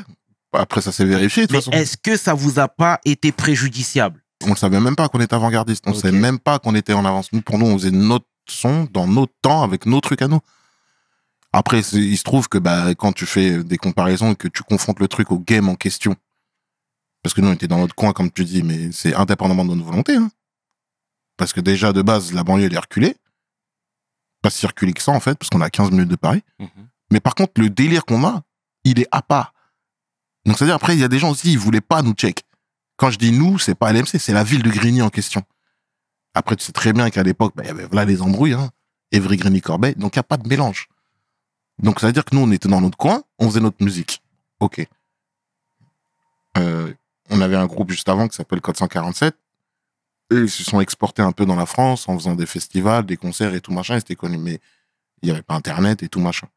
Après, ça s'est vérifié, de toute façon. Est-ce que ça vous a pas été préjudiciable on ne savait même pas qu'on était avant-gardiste. On ne savait même pas qu'on était en avance. Nous, pour nous, on faisait notre son dans notre temps avec nos trucs à nous. Après, il se trouve que bah, quand tu fais des comparaisons et que tu confrontes le truc au game en question, parce que nous, on était dans notre coin, comme tu dis, mais c'est indépendamment de notre volonté. Hein. Parce que déjà, de base, la banlieue, elle est reculée. Pas si reculée que ça, en fait, parce qu'on a 15 minutes de Paris. Mhm. Mais par contre, le délire qu'on a, il est à part. Donc, c'est-à-dire, après, il y a des gens aussi, ils voulaient pas nous check. Quand je dis nous, c'est pas LMC, c'est la ville de Grigny en question. Après, tu sais très bien qu'à l'époque, bah, il y avait voilà, les embrouilles, hein, Grigny, Corbeil, donc il n'y a pas de mélange. Donc, ça veut dire que nous, on était dans notre coin, on faisait notre musique. OK. Euh, on avait un groupe juste avant qui s'appelle 447. Eux, ils se sont exportés un peu dans la France en faisant des festivals, des concerts et tout machin. Ils étaient connus, mais il n'y avait pas Internet et tout machin.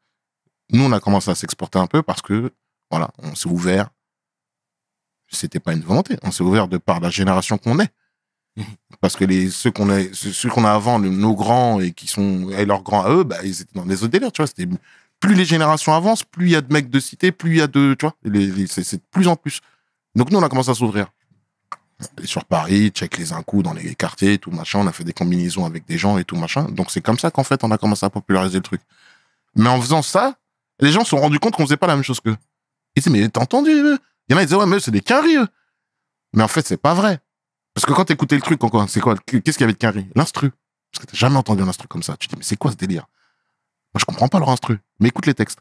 Nous, on a commencé à s'exporter un peu parce que, voilà, on s'est ouvert, c'était pas une volonté. On s'est ouvert de par la génération qu'on est. Mhm. Parce que les, ceux qu'on a, ceux qu'on a avant, nos grands et qui sont, et leurs grands à eux, bah, ils étaient dans les autres délires, tu vois. C'était, plus les générations avancent, plus il y a de mecs de cité, plus il y a de, tu vois, c'est de plus en plus. Donc nous, on a commencé à s'ouvrir. Sur Paris, check les un dans les quartiers, tout machin. On a fait des combinaisons avec des gens et tout machin. Donc c'est comme ça qu'en fait, on a commencé à populariser le truc. Mais en faisant ça, les gens se sont rendus compte qu'on faisait pas la même chose qu'eux. Ils disaient, mais t'as entendu il y en a, ils disaient, ouais, mais c'est des quinries, Mais en fait, c'est pas vrai. Parce que quand t'écoutais le truc, c'est quoi Qu'est-ce qu'il y avait de quinries L'instru. Parce que t'as jamais entendu un instru comme ça. Tu te dis, mais c'est quoi ce délire Moi, je comprends pas leur instru. Mais écoute les textes.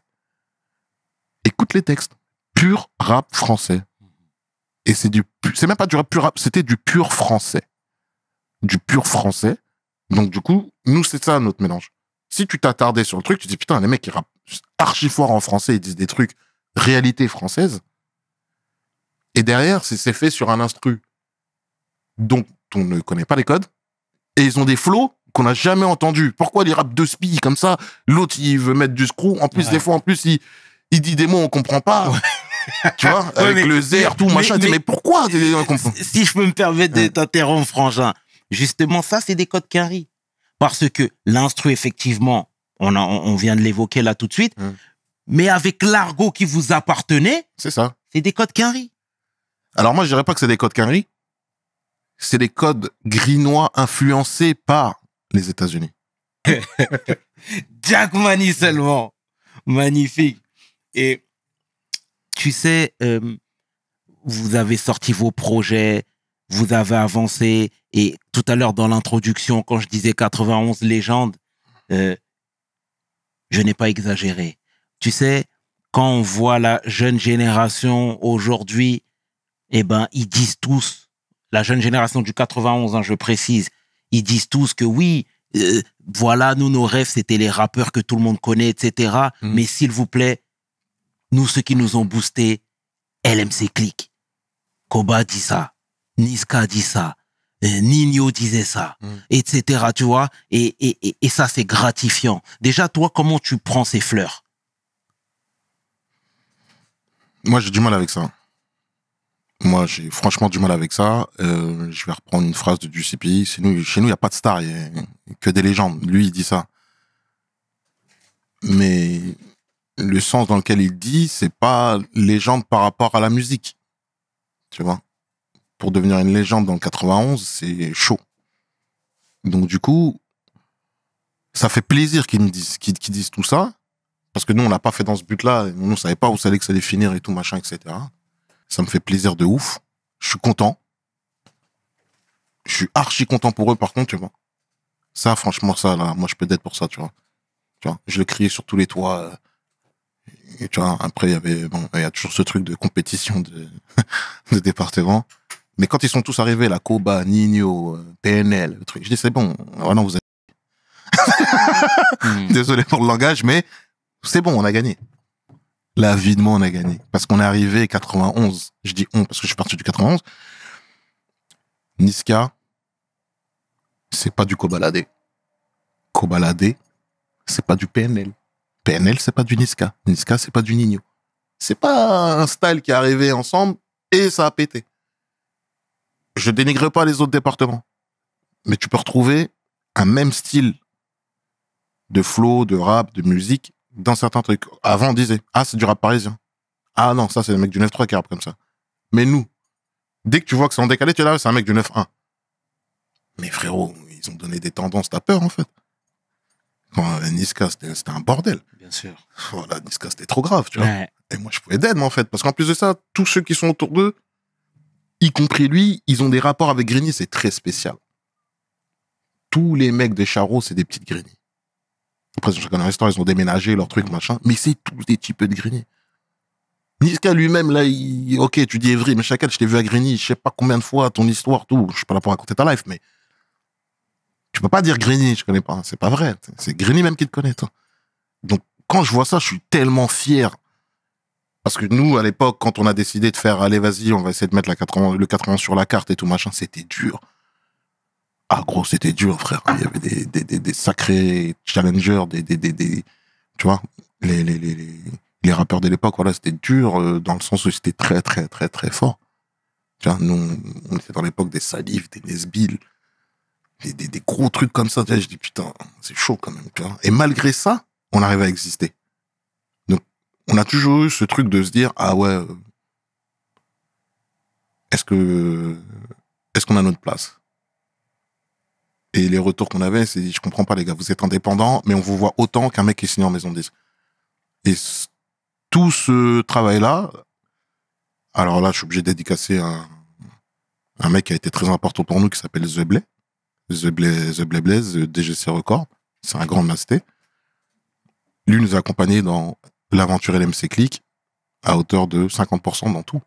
Écoute les textes. Pur rap français. Et c'est du, c'est même pas du rap pur rap, c'était du pur français. Du pur français. Donc, du coup, nous, c'est ça notre mélange. Si tu t'attardais sur le truc, tu te dis, putain, les mecs, ils rappent archi fort en français, ils disent des trucs réalité française. Et derrière, c'est fait sur un instru dont on ne connaît pas les codes. Et ils ont des flots qu'on n'a jamais entendus. Pourquoi les rap de spi comme ça L'autre, il veut mettre du screw. En plus, des fois, en plus, il, il dit des mots, on comprend pas. tu vois, avec le zère, tout, mais, machin. Mais, pourquoi Si je peux me permettre de t'interrompre, Frangin, justement, ça, c'est des codes qu'un Parce que l'instru, effectivement, on, on vient de l'évoquer là tout de suite, mais avec l'argot qui vous appartenait, c'est ça. C'est des codes qu'un alors moi, je dirais pas que c'est des codes Kenry. C'est des codes grinois influencés par les États-Unis. Jack Money seulement. Magnifique. Et tu sais, euh, vous avez sorti vos projets, vous avez avancé. Et tout à l'heure, dans l'introduction, quand je disais 91 légendes, euh, je n'ai pas exagéré. Tu sais, quand on voit la jeune génération aujourd'hui eh ben, ils disent tous, la jeune génération du 91, hein, je précise, ils disent tous que oui, euh, voilà, nous, nos rêves, c'était les rappeurs que tout le monde connaît, etc. Mm. Mais s'il vous plaît, nous, ceux qui nous ont boostés, LMC Click. Koba dit ça. Niska dit ça. Euh, Nino disait ça, mm. etc. Tu vois, et, et, et ça c'est gratifiant. Déjà, toi, comment tu prends ces fleurs Moi, j'ai du mal avec ça. Moi, j'ai franchement du mal avec ça. Euh, je vais reprendre une phrase de Ducipi. Chez nous, il n'y a pas de stars, il n'y a que des légendes. Lui, il dit ça. Mais le sens dans lequel il dit, c'est pas légende par rapport à la musique. Tu vois Pour devenir une légende dans 91, c'est chaud. Donc, du coup, ça fait plaisir qu'ils me disent, tout ça. Parce que nous, on l'a pas fait dans ce but-là. Nous, on savait pas où ça allait que ça allait finir et tout, machin, etc. Ça me fait plaisir de ouf. Je suis content. Je suis archi content pour eux, par contre, tu vois. Ça, franchement, ça, là, moi, je peux d'être pour ça, tu vois. Tu vois, je le criais sur tous les toits. Euh, et tu vois, après, il y avait, bon, il y a toujours ce truc de compétition de, de département. Mais quand ils sont tous arrivés, la Coba, Nino, euh, PNL, le truc, je dis, c'est bon, non, vous êtes... Hmm. Désolé pour le langage, mais c'est bon, on a gagné la vie de moi, on a gagné. Parce qu'on est arrivé 91. Je dis on parce que je suis parti du 91. Niska, c'est pas du cobaladé. Cobaladé, c'est pas du PNL. PNL, c'est pas du Niska. Niska, c'est pas du Nino. C'est pas un style qui est arrivé ensemble et ça a pété. Je dénigre pas les autres départements. Mais tu peux retrouver un même style de flow, de rap, de musique dans certains trucs. Avant, on disait, ah, c'est du rap parisien. Ah non, ça, c'est le mec du 9-3 qui rappe comme ça. Mais nous, dès que tu vois que c'est en décalé, tu es là, c'est un mec du 9-1. Mais frérot, ils ont donné des tendances, t'as peur, en fait. Quand euh, Niska, c'était un bordel. Bien sûr. Voilà, Niska, c'était trop grave, tu vois. Et moi, je pouvais d'aide, en fait. Parce qu'en plus de ça, tous ceux qui sont autour d'eux, y compris lui, ils ont des rapports avec Grigny, c'est très spécial. Tous les mecs de charros, c'est des petites Grigny. Après, ils ont déménagé leur truc, machin. Mais c'est tous des types de Grigny. Niska lui-même, là, ok, tu dis Evry, mais chacun, je t'ai vu à Grigny, je sais pas combien de fois, ton histoire, tout. Je suis pas là pour raconter ta life, mais tu peux pas dire Grigny, je connais pas. C'est pas vrai. C'est Grigny même qui te connaît, toi. Donc, quand je vois ça, je suis tellement fier. Parce que nous, à l'époque, quand on a décidé de faire, allez, vas-y, on va essayer de mettre la 80, le 80 sur la carte et tout machin, c'était dur. Ah gros, c'était dur, frère. Il y avait des, sacrés challengers, des, tu vois, les, les, rappeurs de l'époque, voilà, c'était dur euh, dans le sens où c'était très, très, très, très fort. Tu vois, nous, on était dans l'époque des salifs, des nesbils, des, gros trucs comme ça. je dis, putain, c'est chaud quand même, Et malgré ça, on arrive à exister. Donc, on a toujours eu ce truc de se dire, ah ouais, euh, est-ce que, est-ce qu'on a notre place? Et les retours qu'on avait, c'est je comprends pas les gars, vous êtes indépendants, mais on vous voit autant qu'un mec qui signe en maison de disque. Et tout ce travail-là, alors là, je suis obligé de dédicacer un, un mec qui a été très important pour nous, qui s'appelle The Blaze, The euh, Blaze, The DGC Record. C'est un grand masté. Lui nous a accompagnés dans l'aventure LMC Click à hauteur de 50% dans tout.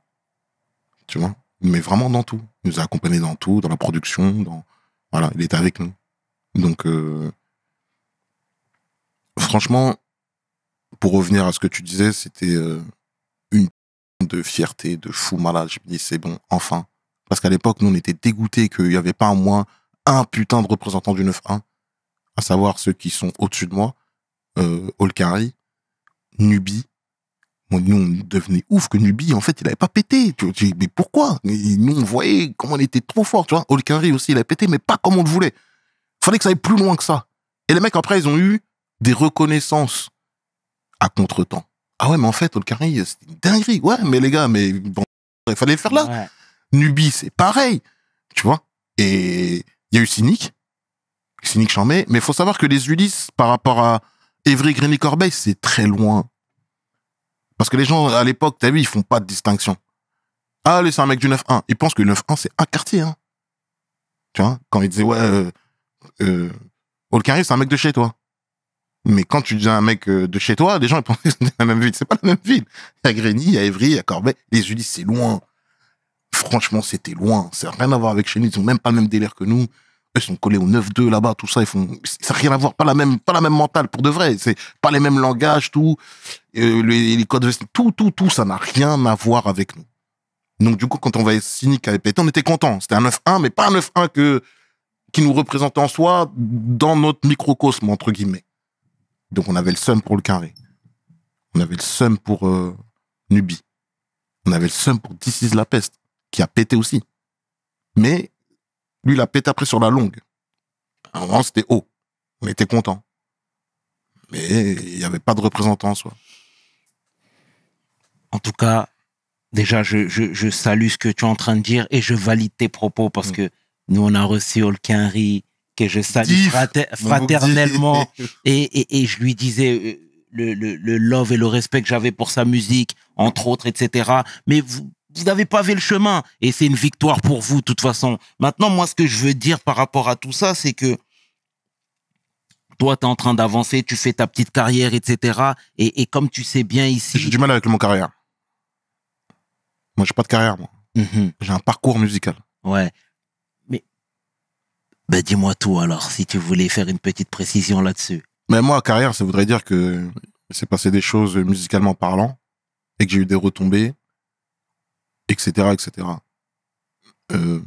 Tu vois Mais vraiment dans tout. Il nous a accompagnés dans tout, dans la production, dans, voilà, il est avec nous. Donc, euh, franchement, pour revenir à ce que tu disais, c'était euh, une une de fierté, de fou malade. Je me dis, c'est bon, enfin. Parce qu'à l'époque, nous, on était dégoûtés qu'il n'y avait pas au moins un putain de représentant du 9-1, à savoir ceux qui sont au-dessus de moi, euh, Olkari, Nubi, nous, on devenait ouf que Nubi, en fait, il n'avait pas pété. Tu, mais pourquoi Nous, on voyait comment on était trop fort, tu vois. aussi, il a pété, mais pas comme on le voulait. Il Fallait que ça aille plus loin que ça. Et les mecs, après, ils ont eu des reconnaissances à contre-temps. Ah ouais, mais en fait, Olkari, c'était une dinguerie. Ouais, mais les gars, mais il fallait le faire là. Nubi, c'est pareil, tu vois. Et il y a eu Cynic, Cynic Chambé, mais il faut savoir que les Ulysses, par rapport à Evry Grigny Corbeil, c'est très loin parce que les gens, à l'époque, t'as vu, ils font pas de distinction. Ah, c'est un mec du 9-1. Ils pensent que le 9-1, c'est un quartier. Hein. Tu vois, quand ils disaient, ouais, euh, euh c'est un mec de chez toi. Mais quand tu disais « un mec euh, de chez toi, les gens ils pensent que c'est la même ville. C'est pas la même ville. Il y a Grigny, il y a Evry, il y a Corbeil. Les Ulysses, c'est loin. Franchement, c'était loin. Ça n'a rien à voir avec chez nous. Ils ont même pas le même délire que nous. Ils sont collés au 9-2 là-bas, tout ça. Ils font, ça n'a rien à voir. Pas la même, pas la même mentale pour de vrai. C'est pas les mêmes langages, tout. Euh, les, codes tout, tout, tout, ça n'a rien à voir avec nous. Donc, du coup, quand on va être cynique avec Pétain, on était content. C'était un 9-1, mais pas un 9-1 que, qui nous représentait en soi dans notre microcosme, entre guillemets. Donc, on avait le seum pour le carré. On avait le seum pour euh, Nubi. Nubie. On avait le seum pour This la peste, qui a pété aussi. Mais lui, il a pété après sur la longue. À un moment, c'était haut. On était content. Mais il n'y avait pas de représentant en soi. En tout cas, déjà, je, salue ce que tu es en train de dire et je valide tes propos parce mm. que nous, on a reçu Olkinri, que je salue fraternellement. et, je lui disais euh, le, le love et le respect que j'avais pour sa musique, entre autres, etc. Mais vous, vous n'avez pas vu le chemin et c'est une victoire pour vous de toute façon. Maintenant, moi, ce que je veux dire par rapport à tout ça, c'est que toi, tu es en train d'avancer, tu fais ta petite carrière, etc. Et, comme tu sais bien ici... J'ai du mal avec mon carrière. Moi, j'ai pas de carrière, moi. Mhm. J'ai un parcours musical. Ouais. Mais ben, dis-moi tout alors, si tu voulais faire une petite précision là-dessus. Mais moi, carrière, ça voudrait dire que c'est passé des choses musicalement parlant et que j'ai eu des retombées etc. etc. Euh,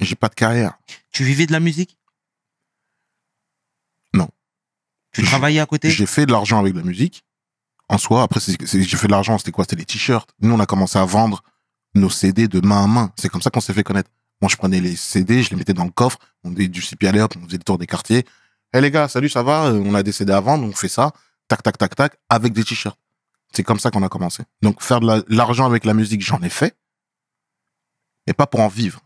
j'ai pas de carrière. Tu vivais de la musique Non. Tu travaillais à côté J'ai fait de l'argent avec la musique. En soi, après, j'ai fait de l'argent, c'était quoi C'était les t-shirts. Nous, on a commencé à vendre nos CD de main à main. C'est comme ça qu'on s'est fait connaître. Moi, je prenais les CD, je les mettais dans le coffre, on faisait du CPI on faisait le tour des quartiers. Hé eh, hey, les gars, salut, ça va euh, On a des CD à vendre, on fait ça, tac, tac, tac, tac, avec des t-shirts. C'est comme ça qu'on a commencé. Donc faire de l'argent avec la musique, j'en ai fait, Et pas pour en vivre.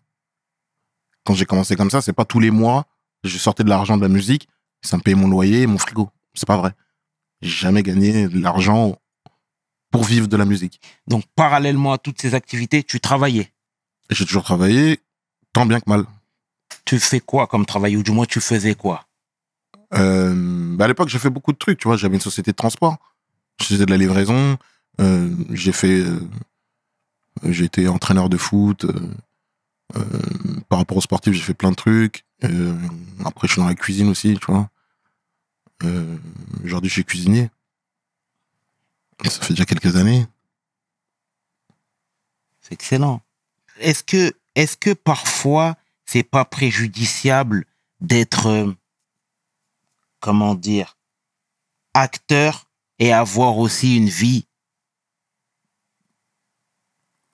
Quand j'ai commencé comme ça, c'est pas tous les mois je sortais de l'argent de la musique, ça me payait mon loyer et mon frigo. C'est pas vrai. J'ai jamais gagné de l'argent pour vivre de la musique. Donc parallèlement à toutes ces activités, tu travaillais. J'ai toujours travaillé, tant bien que mal. Tu fais quoi comme travail ou du moins tu faisais quoi euh, bah, à l'époque, j'ai fait beaucoup de trucs, tu vois. J'avais une société de transport. Je faisais de la livraison. Euh, j'ai fait. Euh, J'étais entraîneur de foot. Euh, par rapport au sportif, j'ai fait plein de trucs. après, je suis dans la cuisine aussi, tu vois. Aujourd'hui, je suis cuisinier. Ça fait déjà quelques années. C'est excellent. Est-ce que, est-ce que parfois, c'est pas préjudiciable d'être, comment dire, acteur et avoir aussi une vie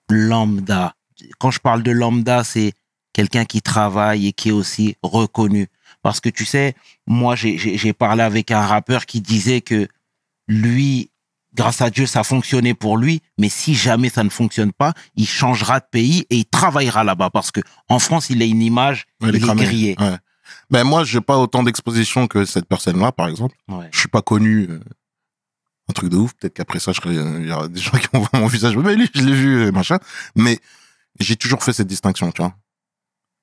lambda. Quand je parle de lambda, c'est quelqu'un qui travaille et qui est aussi reconnu. Parce que tu sais, moi, j'ai parlé avec un rappeur qui disait que lui, grâce à Dieu, ça fonctionnait pour lui, mais si jamais ça ne fonctionne pas, il changera de pays et il travaillera là-bas. Parce que en France, il a une image, ouais, il, est ben, moi, j'ai pas autant d'exposition que cette personne-là, par exemple. Je Je suis pas connu euh, un truc de ouf. Peut-être qu'après ça, euh, il y aura des gens qui vont voir mon visage. Mais lui, je l'ai vu, euh, machin. Mais j'ai toujours fait cette distinction, tu vois.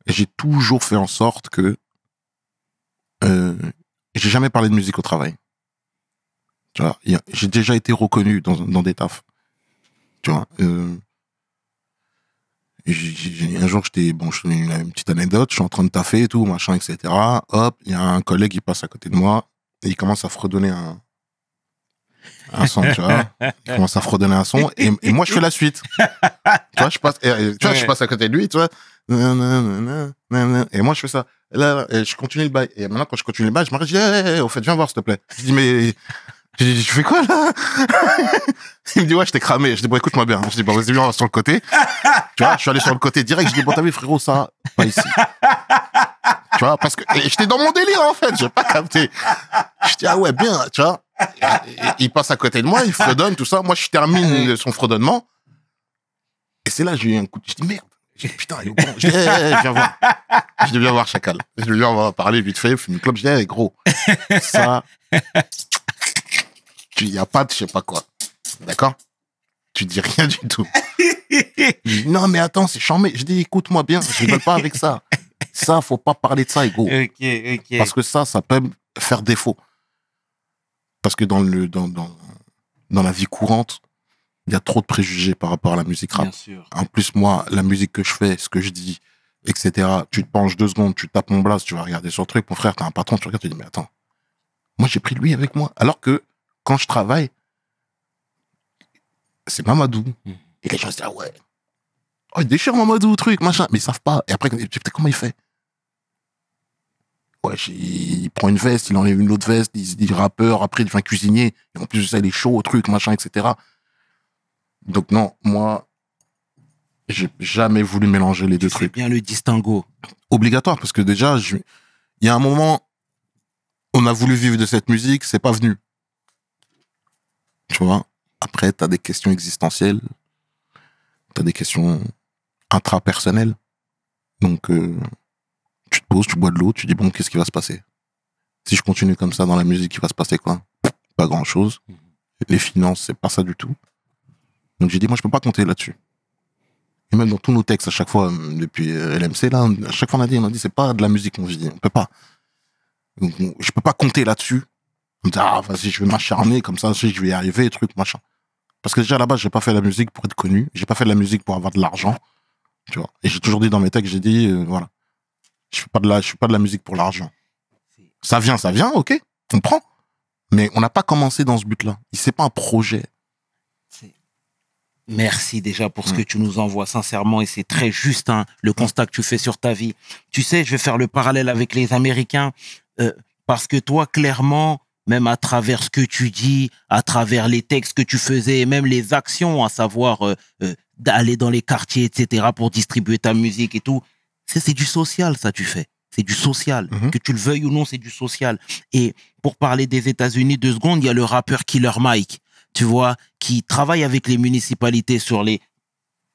J'ai toujours fait en sorte que euh, j'ai jamais parlé de musique au travail. Tu vois, j'ai déjà été reconnu dans, dans des tafs. Tu vois. un jour, j'étais, bon, je une petite anecdote, je suis en train de taffer et tout, machin, etc. Hop, il y a un collègue qui passe à côté de moi et il commence à fredonner un, un son, tu vois. Il commence à fredonner un son et, moi je fais la suite. tu vois, je passe, tu vois, je passe à côté de lui, tu vois. Et moi je fais ça. Et là, je continue le bail. Et maintenant quand je continue le bail, je m'arrête, je dis, au fait, viens voir s'il te plaît. Je dis, mais je dis, tu fais quoi là Il me dit, ouais, je t'ai cramé. Je dis, bon, écoute-moi bien. Je dis, bon, vas-y, viens, on va sur le côté. tu vois, je suis allé sur le côté direct. Je dis, bon, t'as vu, frérot, ça, pas ici. tu vois, parce que et j'étais dans mon délire en fait. J'ai pas capté. Je dis, ah ouais, bien, tu vois il passe à côté de moi, il fredonne, tout ça. Moi, je termine son fredonnement. Et c'est là, j'ai eu un coup de... Je dis, merde. Putain, il est au courant. Je dis, eh, eh, viens voir. Je dis, viens voir Chacal. Je viens voir parler vite fait, fume une clope. Je dis, eh, gros, ça, il n'y a pas de je sais pas quoi. D'accord Tu dis rien du tout. Je dis, non, mais attends, c'est charmé. Je dis, écoute-moi bien, je veux pas avec ça. Ça, faut pas parler de ça, gros. Okay, okay. Parce que ça, ça peut faire défaut. Parce que dans, le, dans, dans, la vie courante, il y a trop de préjugés par rapport à la musique rap. Bien sûr. En plus, moi, la musique que je fais, ce que je dis, etc. Tu te penches deux secondes, tu tapes mon blase, tu vas regarder sur le truc. Mon frère, t'as un patron, tu regardes, tu dis, mais attends, moi j'ai pris lui avec moi. Alors que quand je travaille, c'est Mamadou. Mmh. Et les gens se disent, ah ouais, oh, il déchire Mamadou, truc, machin. Mais ils savent pas. Et après, comment il fait Ouais, il, prend une veste, il enlève une autre veste, il se dit rappeur, après il devient cuisinier. en plus, ça, il est chaud au truc, machin, etc. Donc non, moi, j'ai jamais voulu mélanger les deux trucs. bien le distinguo. Obligatoire, parce que déjà, je... il y a un moment, on a voulu vivre de cette musique, c'est pas venu. Tu vois Après, t'as des questions existentielles, t'as des questions intrapersonnelles. Donc, euh, tu te poses, tu bois de l'eau, tu dis bon, qu'est-ce qui va se passer Si je continue comme ça dans la musique, il va se passer quoi Pas grand-chose. Mhm. Les finances, c'est pas ça du tout. Donc j'ai dit moi, je peux pas compter là-dessus. Et même dans tous nos textes, à chaque fois, euh, depuis euh, LMC, là, à chaque fois on a dit, on a dit, c'est pas de la musique qu'on vit, on peut pas. je peux pas compter là-dessus. me ah, vas-y, je vais m'acharner, comme ça, je vais y arriver, truc, machin. Parce que déjà, à la base, j'ai pas fait la musique pour être connu, j'ai pas fait de la musique pour avoir de l'argent, tu vois. Et j'ai toujours dit dans mes textes, j'ai dit, euh, voilà, je ne pas de la, je fais pas de la musique pour l'argent. Ça vient, ça vient, ok, Tu comprends. Mais on n'a pas commencé dans ce but-là. C'est pas un projet. Merci déjà pour ce mm. que tu nous envoies, sincèrement, et c'est très juste hein, le constat que tu fais sur ta vie. Tu sais, je vais faire le parallèle avec les Américains, euh, parce que toi, clairement, même à travers ce que tu dis, à travers les textes que tu faisais, et même les actions, à savoir euh, euh, d'aller dans les quartiers, etc., pour distribuer ta musique et tout, c'est du social, ça, tu fais. C'est du social. Mhm. Que tu le veuilles ou non, c'est du social. Et pour parler des États-Unis deux secondes, il y a le rappeur Killer Mike, tu vois, qui travaille avec les municipalités sur les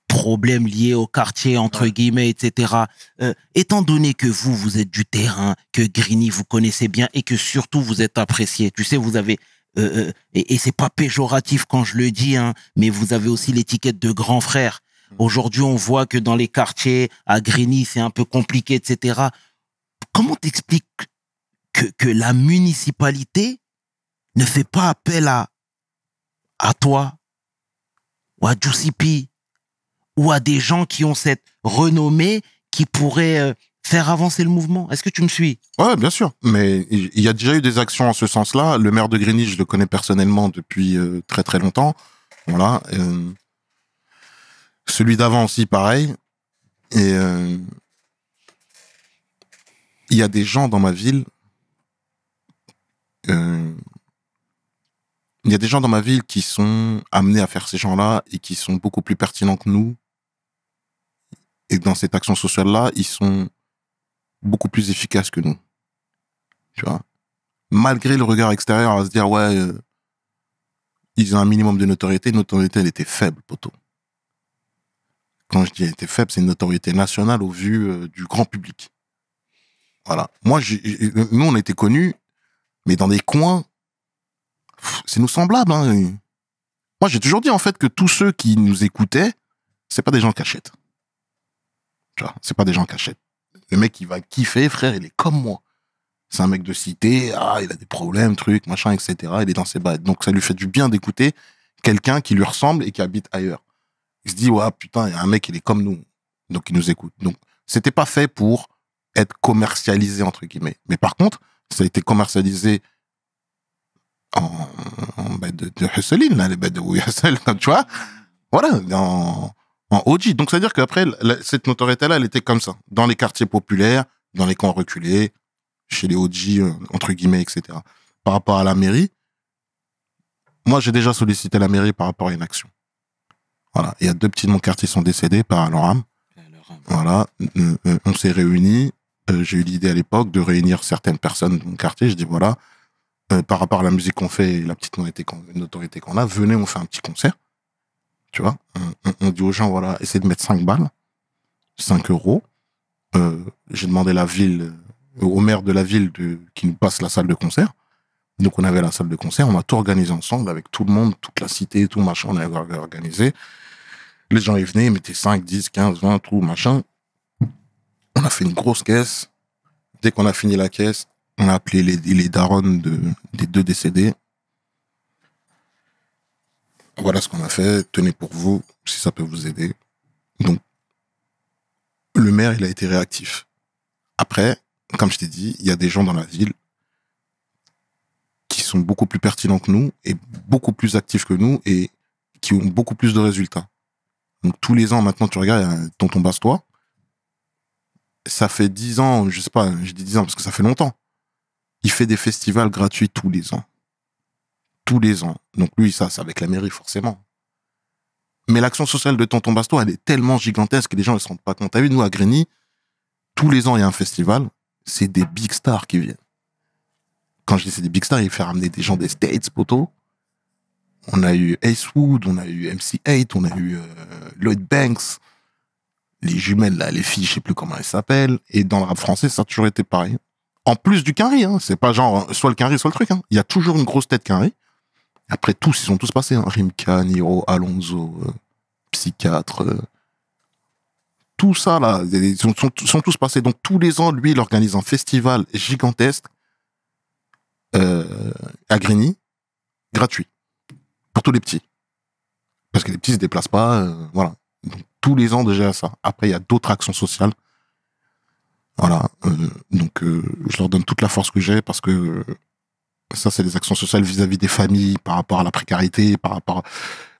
problèmes liés au quartier, entre guillemets, etc. Euh, étant donné que vous, vous êtes du terrain, que Grigny, vous connaissez bien et que surtout, vous êtes apprécié. Tu sais, vous avez... Euh, euh, et, et c'est pas péjoratif quand je le dis, hein, mais vous avez aussi l'étiquette de grand frère. Aujourd'hui, on voit que dans les quartiers, à Grigny, c'est un peu compliqué, etc. Comment t'expliques que, que la municipalité ne fait pas appel à, à toi ou à Giuseppe ou à des gens qui ont cette renommée qui pourraient euh, faire avancer le mouvement. Est-ce que tu me suis Ouais, bien sûr. Mais il y a déjà eu des actions en ce sens-là. Le maire de Grigny, je le connais personnellement depuis euh, très très longtemps. Voilà. Euh, celui d'avant aussi, pareil. Et euh, il y a des gens dans ma ville. Euh, il y a des gens dans ma ville qui sont amenés à faire ces gens-là et qui sont beaucoup plus pertinents que nous. Et dans cette action sociale-là, ils sont beaucoup plus efficaces que nous. Tu vois Malgré le regard extérieur à se dire, ouais, euh, ils ont un minimum de notoriété, notre notoriété, elle était faible, poteau quand je dis était faible, c'est une notoriété nationale au vu euh, du grand public. Voilà. Moi, euh, nous, on était connus, mais dans des coins, c'est nous semblable. Hein. Moi, j'ai toujours dit, en fait, que tous ceux qui nous écoutaient, c'est pas des gens cachettes. Tu vois, c'est pas des gens cachettes. Le mec, il va kiffer, frère, il est comme moi. C'est un mec de cité, ah, il a des problèmes, trucs, machin, etc. Il est dans ses bases Donc, ça lui fait du bien d'écouter quelqu'un qui lui ressemble et qui habite ailleurs il se dit, putain, il y a un mec, il est comme nous. Donc, il nous écoute. Donc, c'était pas fait pour être commercialisé, entre guillemets. Mais par contre, ça a été commercialisé en, en de, de les bêtes de tu vois. Voilà, en, en OG. Donc, c'est-à-dire qu'après, cette notoriété-là, elle était comme ça. Dans les quartiers populaires, dans les camps reculés, chez les OG, euh, entre guillemets, etc. Par rapport à la mairie, moi, j'ai déjà sollicité la mairie par rapport à une action. Il y a deux petits de mon quartier qui sont décédés par l'ORAM. Voilà, euh, euh, on s'est réunis. Euh, j'ai eu l'idée à l'époque de réunir certaines personnes de mon quartier. Je dis voilà, par rapport à la musique qu'on fait et la petite notoriété qu'on a, venez, on fait un petit concert. Tu vois, on, dit aux gens voilà, essayez de mettre 5 balles, 5 euros. J'ai demandé la ville, au maire de la ville de, qui nous passe la salle de concert. Donc on avait la salle de concert, on a tout organisé ensemble avec tout le monde, toute la cité, tout machin, on a organisé. Les gens, ils venaient, ils mettaient 5, 10, 15, 20 trous, machin. On a fait une grosse caisse. Dès qu'on a fini la caisse, on a appelé les, les darons des deux décédés. Voilà ce qu'on a fait. Tenez pour vous, si ça peut vous aider. Donc, le maire, il a été réactif. Après, comme je t'ai dit, il y a des gens dans la ville qui sont beaucoup plus pertinents que nous et beaucoup plus actifs que nous et qui ont beaucoup plus de résultats. Donc tous les ans, maintenant, tu regardes, euh, tonton Bastois, Ça fait 10 ans, je sais pas, je dis 10 ans parce que ça fait longtemps. Il fait des festivals gratuits tous les ans. Tous les ans. Donc lui, ça, c'est avec la mairie, forcément. Mais l'action sociale de Tonton Basto, elle est tellement gigantesque que les gens ne se rendent pas compte. T'as ah vu, nous, à Grigny, tous les ans, il y a un festival. C'est des big stars qui viennent. Quand je dis c'est des big stars, il fait ramener des gens des States, poteau. On a eu Ace Wood, on a eu MC8, on a eu euh, Lloyd Banks, les jumelles, là, les filles, je sais plus comment elles s'appellent. Et dans le rap français, ça a toujours été pareil. En plus du carré hein, c'est pas genre euh, soit le carré soit le truc. Hein. Il y a toujours une grosse tête quinri. Après, tous, ils sont tous passés. Hein. Rimka, Niro, Alonso, euh, Psychiatre. tout ça, là, ils sont, tous passés. Donc, tous les ans, lui, il organise un festival gigantesque à Grigny, gratuit pour tous les petits. Parce que les petits se déplacent pas, euh, voilà. Donc, tous les ans déjà ça. Après, il y a d'autres actions sociales. Voilà. Euh, donc, euh, je leur donne toute la force que j'ai parce que ça, c'est des actions sociales vis-à-vis des familles, par rapport à la précarité, par rapport, à,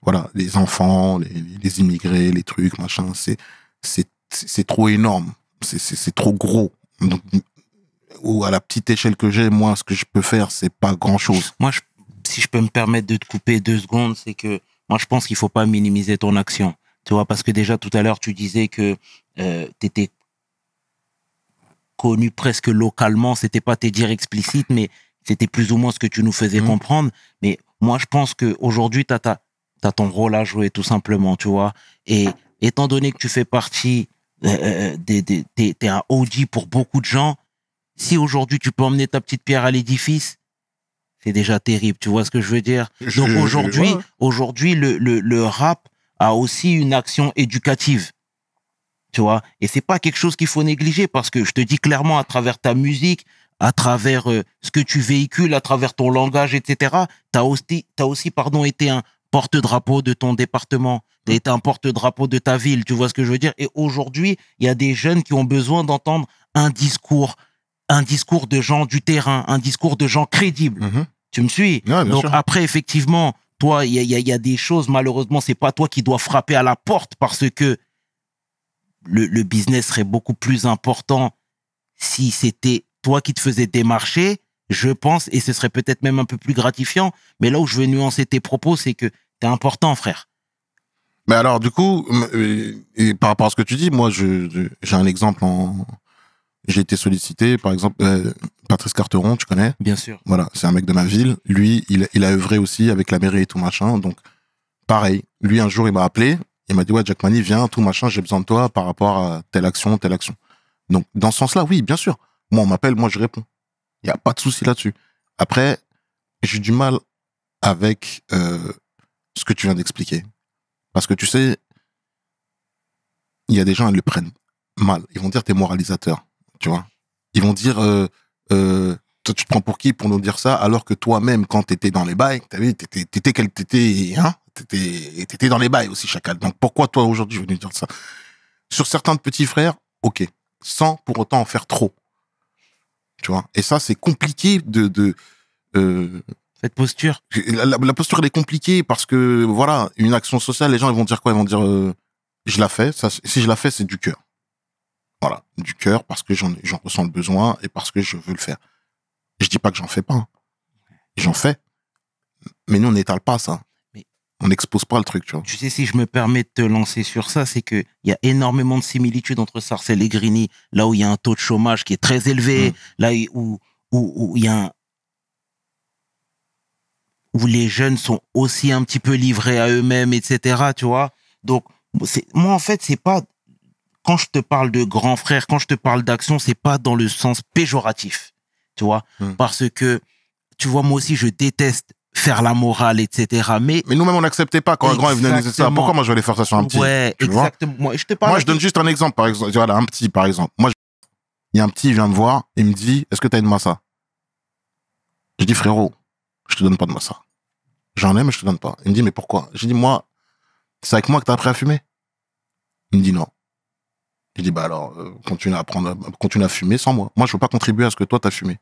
voilà, les enfants, les, immigrés, les trucs, machin. C'est, c'est, c'est trop énorme. C'est, c'est trop gros. Donc, ou à la petite échelle que j'ai, moi, ce que je peux faire, c'est pas grand chose. Moi, je si je peux me permettre de te couper deux secondes, c'est que moi, je pense qu'il faut pas minimiser ton action. Tu vois, parce que déjà tout à l'heure, tu disais que euh, tu étais connu presque localement. C'était pas tes dires explicites, mais c'était plus ou moins ce que tu nous faisais mmh. comprendre. Mais moi, je pense qu'aujourd'hui, tu as, ton rôle à jouer, tout simplement, tu vois. Et étant donné que tu fais partie, euh, euh, des, t'es un OG pour beaucoup de gens, si aujourd'hui tu peux emmener ta petite pierre à l'édifice, c'est déjà terrible. Tu vois ce que je veux dire Donc aujourd'hui, aujourd'hui le, le, le, rap a aussi une action éducative. Tu vois Et c'est pas quelque chose qu'il faut négliger parce que je te dis clairement à travers ta musique, à travers euh, ce que tu véhicules, à travers ton langage, etc., tu as aussi, as aussi pardon, été un porte-drapeau de ton département. Tu as été un porte-drapeau de ta ville. Tu vois ce que je veux dire Et aujourd'hui, il y a des jeunes qui ont besoin d'entendre un discours un discours de gens du terrain, un discours de gens crédibles. Mm-hmm me suis Donc après, effectivement, toi, il y a, des choses, malheureusement, c'est pas toi qui doit frapper à la porte parce que le, business serait beaucoup plus important si c'était toi qui te faisais démarcher, je pense, et ce serait peut-être même un peu plus gratifiant. Mais là où je veux nuancer tes propos, c'est que tu es important, frère. Mais alors, du coup, et par rapport à ce que tu dis, moi, j'ai un exemple en, j'ai été sollicité, par exemple, euh, Patrice Carteron, tu connais Bien sûr. Voilà, c'est un mec de ma ville. Lui, il, a œuvré aussi avec la mairie et tout machin. Donc, pareil. Lui, un jour, il m'a appelé. Il m'a dit, ouais, Jack Money, viens, tout machin, j'ai besoin de toi par rapport à telle action, telle action. Donc, dans ce sens-là, oui, bien sûr. Moi, on m'appelle, moi, je réponds. Il n'y a pas de souci là-dessus. Après, j'ai du mal avec euh, ce que tu viens d'expliquer. Parce que tu sais, il y a des gens, ils le prennent mal. Ils vont dire, t'es moralisateur tu vois. Ils vont dire, euh, euh, toi, tu te prends pour qui pour nous dire ça, alors que toi-même, quand t'étais dans les bails, tu étais hein, t'étais, dans les bails aussi, chacal. Donc, pourquoi toi, aujourd'hui, je veux dire ça? Sur certains de petits frères, ok. Sans pour autant en faire trop. Tu vois. Et ça, c'est compliqué de, euh, cette posture la, posture elle est compliquée parce que voilà une action sociale les gens ils vont dire quoi ils vont dire je la fais si je la fais c'est du cœur voilà, du cœur, parce que j'en ressens le besoin et parce que je veux le faire. Je dis pas que j'en fais pas. Hein. J'en fais. Mais nous, on n'étale pas ça. Mais on n'expose pas le truc, tu vois. Tu sais, si je me permets de te lancer sur ça, c'est qu'il y a énormément de similitudes entre Sarcelles et Grigny, là où il y a un taux de chômage qui est très élevé, mmh. là où il y a un, où les jeunes sont aussi un petit peu livrés à eux-mêmes, etc. Tu vois. Donc, moi, en fait, c'est pas quand je te parle de grand frère, quand je te parle d'action, c'est pas dans le sens péjoratif, tu vois, hmm. parce que tu vois, moi aussi, je déteste faire la morale, etc. Mais, mais nous-mêmes, on n'acceptait pas quand un grand venait nous ça. Pourquoi moi, je vais aller faire ça sur un petit Ouais, exactement. moi, je, donne juste un exemple, par exemple. un petit, par exemple. Moi, il y a un petit, il vient me voir, il me dit Est-ce que tu as une massa Je dis Frérot, je te donne pas de massa. J'en ai, mais je te donne pas. Il me dit Mais pourquoi Je dis Moi, c'est avec moi que tu as appris à fumer Il me dit Non. Il dit, bah alors, euh, continue à prendre, continue à fumer sans moi. Moi, je veux pas contribuer à ce que toi, tu as fumé.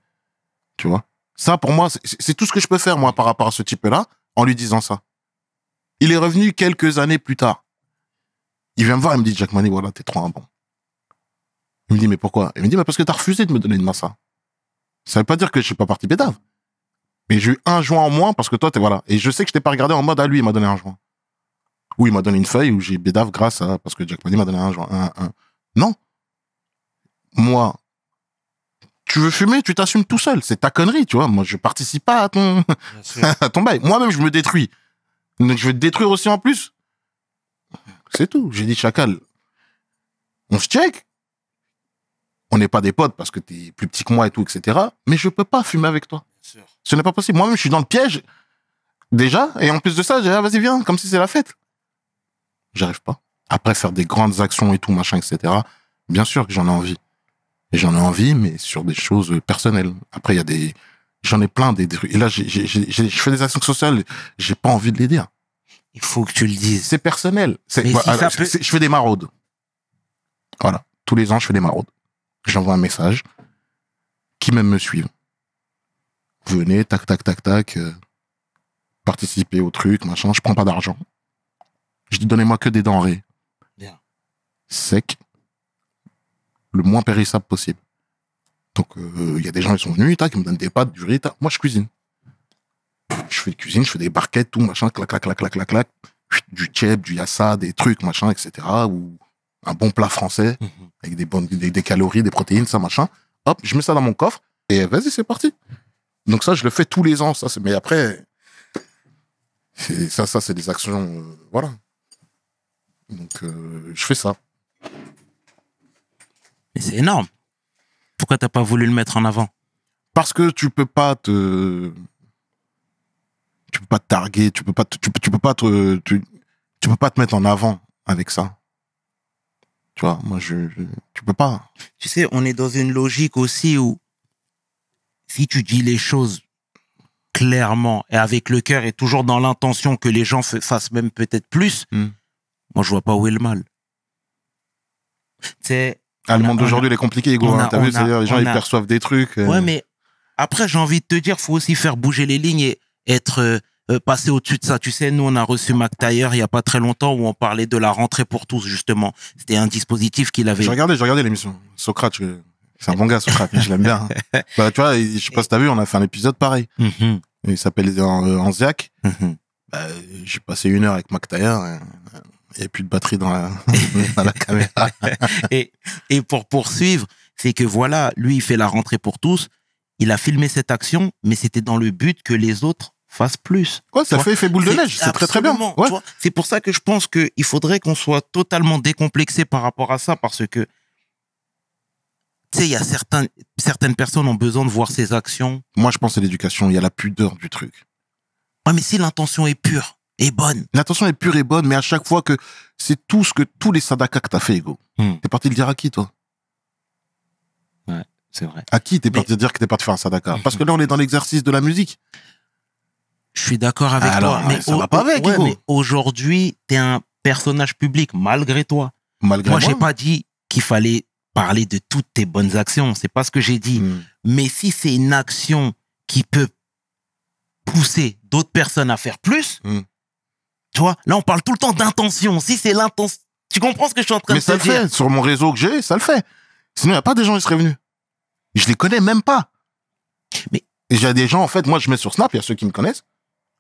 Tu vois Ça, pour moi, c'est tout ce que je peux faire, moi, par rapport à ce type-là, en lui disant ça. Il est revenu quelques années plus tard. Il vient me voir, il me dit, Jack Money, voilà, t'es trop un bon. Il me dit, mais pourquoi Il me dit, bah parce que t'as refusé de me donner une massa. Ça veut pas dire que je suis pas parti bédave. Mais j'ai eu un joint en moins parce que toi, t'es voilà. Et je sais que je t'ai pas regardé en mode, à ah, lui, il m'a donné un joint. Ou il m'a donné une feuille où j'ai bédave grâce à, parce que Jack Money m'a donné un joint, un, un, non. Moi, tu veux fumer, tu t'assumes tout seul. C'est ta connerie, tu vois. Moi, je participe pas à ton, ton bail. Moi-même, je me détruis. Donc, je vais te détruire aussi en plus. C'est tout. J'ai dit, chacal, on se check. On n'est pas des potes parce que tu es plus petit que moi et tout, etc. Mais je peux pas fumer avec toi. Ce n'est pas possible. Moi-même, je suis dans le piège. Déjà. Et en plus de ça, j'ai dit, ah, vas-y, viens, comme si c'est la fête. J'arrive pas. Après, faire des grandes actions et tout, machin, etc. Bien sûr que j'en ai envie. Et j'en ai envie, mais sur des choses personnelles. Après, il y a des, j'en ai plein des trucs. Et là, je fais des actions sociales, j'ai pas envie de les dire. Il faut que tu le dises. C'est personnel. C'est, je fais des maraudes. Voilà. Tous les ans, je fais des maraudes. J'envoie un message. Qui même me suivent. Venez, tac, tac, tac, tac. Euh, participez participer au truc, machin. Je prends pas d'argent. Je dis donnez-moi que des denrées sec, le moins périssable possible. Donc, euh, il y a des gens, ils sont venus, qui me donnent des pâtes, du riz, moi je cuisine. Je fais de cuisine, je fais des barquettes, tout, machin, clac, clac, clac, clac, clac, clac, du chef, du yassa, des trucs, machin, etc. Ou un bon plat français, mhm. avec des, bonnes, des, calories, des protéines, ça, machin. Hop, je mets ça dans mon coffre, et vas-y, c'est parti. Donc ça, je le fais tous les ans, ça, mais après, ça, ça c'est des actions, euh, voilà. Donc, euh, je fais ça. Mais c'est énorme. Pourquoi t'as pas voulu le mettre en avant Parce que tu peux pas te. Tu peux pas te targuer, tu peux pas te... tu, peux, pas te. Tu, peux pas te mettre en avant avec ça. Tu vois, moi, je, tu peux pas. Tu sais, on est dans une logique aussi où si tu dis les choses clairement et avec le cœur et toujours dans l'intention que les gens fassent même peut-être plus, hmm. moi, je vois pas où est le mal. Tu ah, le monde d'aujourd'hui, il est compliqué, Hugo. Hein. T'as vu, cest dire les gens, ils perçoivent des trucs. Euh. Ouais, mais après, j'ai envie de te dire, faut aussi faire bouger les lignes et être euh, euh, passé au-dessus de ça. Tu sais, nous, on a reçu Taylor il y a pas très longtemps où on parlait de la rentrée pour tous, justement. C'était un dispositif qu'il avait. J'ai regardé, j'ai regardé l'émission. Socrate, c'est un bon gars, Socrate. je l'aime bien. Hein. Bah, tu vois, je sais pas si t'as vu, on a fait un épisode pareil. Mhm. Il s'appelle Anziac. Mhm. bah, j'ai passé une heure avec McTayer et plus de batterie dans la, caméra. et, pour poursuivre, c'est que voilà, lui, il fait la rentrée pour tous. Il a filmé cette action, mais c'était dans le but que les autres fassent plus. Quoi ça fait effet boule de neige. C'est très très bien. C'est pour ça que je pense qu'il faudrait qu'on soit totalement décomplexé par rapport à ça, parce que tu sais, il y a certaines personnes ont besoin de voir ces actions. Moi, je pense à l'éducation. Il y a la pudeur du truc. Ouais, mais si l'intention est pure, est bonne. L'intention est pure et bonne, mais à chaque fois que c'est tout ce que tous les sadakas que t'as fait, Ego. Hmm. T'es parti le dire à qui, toi Ouais, c'est vrai. À qui t'es parti le dire que t'es parti faire un sadaka Parce que là, on est dans l'exercice de la musique. Je suis d'accord avec toi. Mais ça va pas avec, ouais, mais aujourd'hui, t'es un personnage public, malgré toi. Malgré moi. Moi, j'ai pas dit qu'il fallait parler de toutes tes bonnes actions. C'est pas ce que j'ai dit. Hmm. Mais si c'est une action qui peut pousser d'autres personnes à faire plus, hmm. Tu vois, là, on parle tout le temps d'intention. Si c'est l'intention. Tu comprends ce que je suis en train de dire Mais ça le fait. Sur mon réseau que j'ai, ça le fait. Sinon, il n'y a pas des gens qui seraient venus. Je les connais même pas. Mais. a des gens, en fait, moi, je mets sur Snap, il y a ceux qui me connaissent.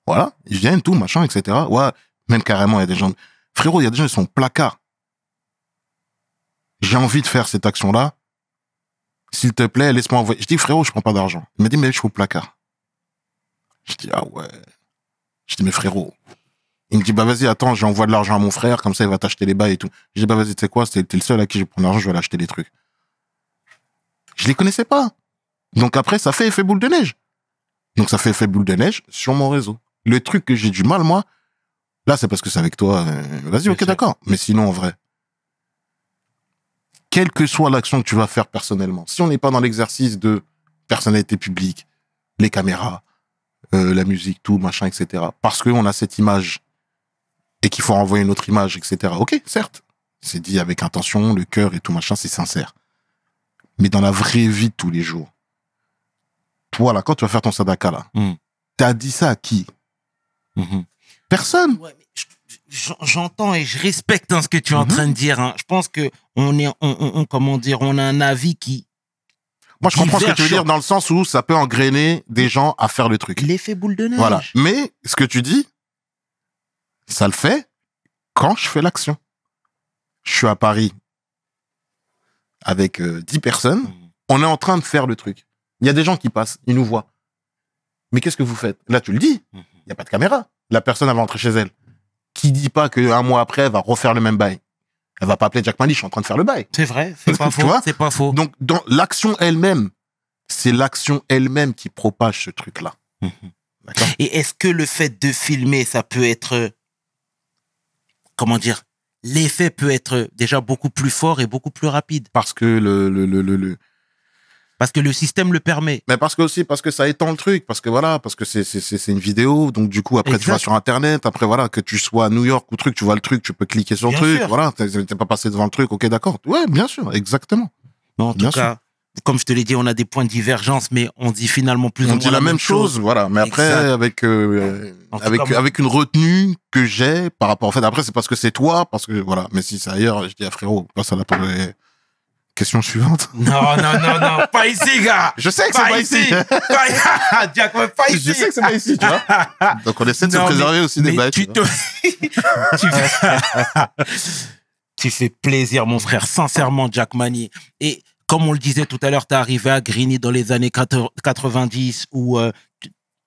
Voilà. Ils viennent, tout, machin, etc. Ouais. Même carrément, il y a des gens. Frérot, il y a des gens, qui sont placard. J'ai envie de faire cette action-là. S'il te plaît, laisse-moi envoyer. Je dis, frérot, je prends pas d'argent. Il m'a dit, mais je suis au placard. Je dis, ah ouais. Je dis, mais frérot, il me dit, bah vas-y, attends, j'envoie de l'argent à mon frère, comme ça il va t'acheter les bails et tout. Je dis, bah vas-y, tu sais quoi, T'es le seul à qui je prends l'argent, je vais l'acheter des trucs. Je les connaissais pas. Donc après, ça fait effet boule de neige. Donc ça fait effet boule de neige sur mon réseau. Le truc que j'ai du mal, moi, là, c'est parce que c'est avec toi. Euh, vas-y, ok, d'accord. Mais sinon, en vrai, quelle que soit l'action que tu vas faire personnellement, si on n'est pas dans l'exercice de personnalité publique, les caméras, euh, la musique, tout, machin, etc., parce qu'on a cette image et qu'il faut envoyer une autre image, etc. Ok, certes, c'est dit avec intention, le cœur et tout machin, c'est sincère. Mais dans la vraie vie de tous les jours, toi là, quand tu vas faire ton sadaka là, hmm. t'as dit ça à qui mhm. Personne. J'entends et je respecte hein, ce que tu es en mhm. train de dire. Hein. Je pense que on est, on, comment dire, on a un avis qui. Moi, je comprends ce que tu veux dire dans le sens où ça peut engrainer des gens à faire le truc. L'effet boule de neige. Voilà. Mais ce que tu dis, ça le fait quand je fais l'action. Je suis à Paris avec 10 euh, personnes. On est en train de faire le truc. Il y a des gens qui passent, ils nous voient. Mais qu'est-ce que vous faites Là, tu le dis. Il n'y a pas de caméra. La personne, va rentrer chez elle. Qui dit pas qu'un mois après, elle va refaire le même bail Elle va pas appeler Jack je suis en train de faire le bail. C'est vrai, c'est pas faux. C'est pas faux. Donc, dans l'action elle-même, c'est l'action elle-même qui propage ce truc-là. Et est-ce que le fait de filmer, ça peut être comment dire, l'effet peut être déjà beaucoup plus fort et beaucoup plus rapide. Parce que le, le, le, parce que le système le permet. Mais parce que aussi, parce que ça étend le truc, parce que voilà, parce que c'est une vidéo, donc du coup, après tu vas sur Internet, après voilà, que tu sois à New York ou truc, tu vois le truc, tu peux cliquer sur le truc, voilà voilà, t'es pas passé devant le truc, ok, d'accord. Ouais, bien sûr, exactement. en bien sûr comme je te l'ai dit, on a des points de divergence, mais on dit finalement plus ou moins dit la, même chose. Voilà, mais après avec euh, avec avec une retenue que j'ai par rapport. En fait, après c'est parce que c'est toi, parce que voilà. Mais si c'est ailleurs, je dis à frérot, passe à la question suivante. Non non non non, pas ici gars. Je sais que c'est pas ici. Pas, Jack, pas ici. Je sais que c'est pas ici, tu vois. Donc on essaie de se préserver aussi des bêtes. Tu, te... tu fais... tu fais plaisir mon frère, sincèrement Jack Manier. Et comme on le disait tout à l'heure, tu es arrivé à Grigny dans les années 90 où euh,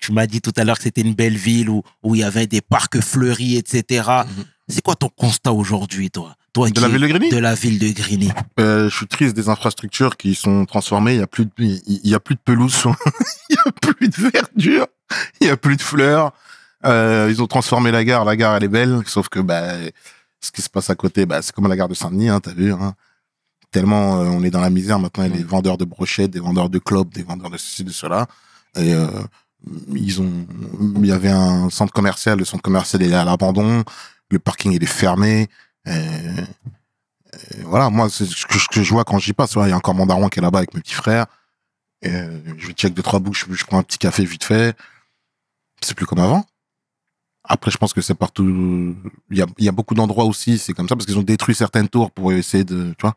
tu, m'as dit tout à l'heure que c'était une belle ville où, il y avait des parcs fleuris, etc. Mhm. C'est quoi ton constat aujourd'hui, toi, toi De la ville de Grigny De la ville de Grigny. Euh, je suis triste des infrastructures qui sont transformées. Il n'y a, plus de, y a plus de pelouse, il n'y a plus de verdure, il n'y a plus de fleurs. Euh, ils ont transformé la gare. La gare, elle est belle, sauf que bah, ce qui se passe à côté, bah, c'est comme la gare de Saint-Denis, hein, t'as vu. Hein tellement euh, on est dans la misère maintenant. les vendeurs de brochettes, des vendeurs de clubs des vendeurs de ceci, de cela. Et euh, ils ont, il y avait un centre commercial, le centre commercial est à l'abandon, le parking il est fermé. voilà, moi, c'est ce que, je vois quand j'y passe. Il y a encore mon daron qui est là-bas avec mes petits frères. Et, je check deux, trois bouches, je prends un petit café vite fait. C'est plus comme avant. Après, je pense que c'est partout. Il y a, il y a beaucoup d'endroits aussi, c'est comme ça, parce qu'ils ont détruit certaines tours pour essayer de. Tu vois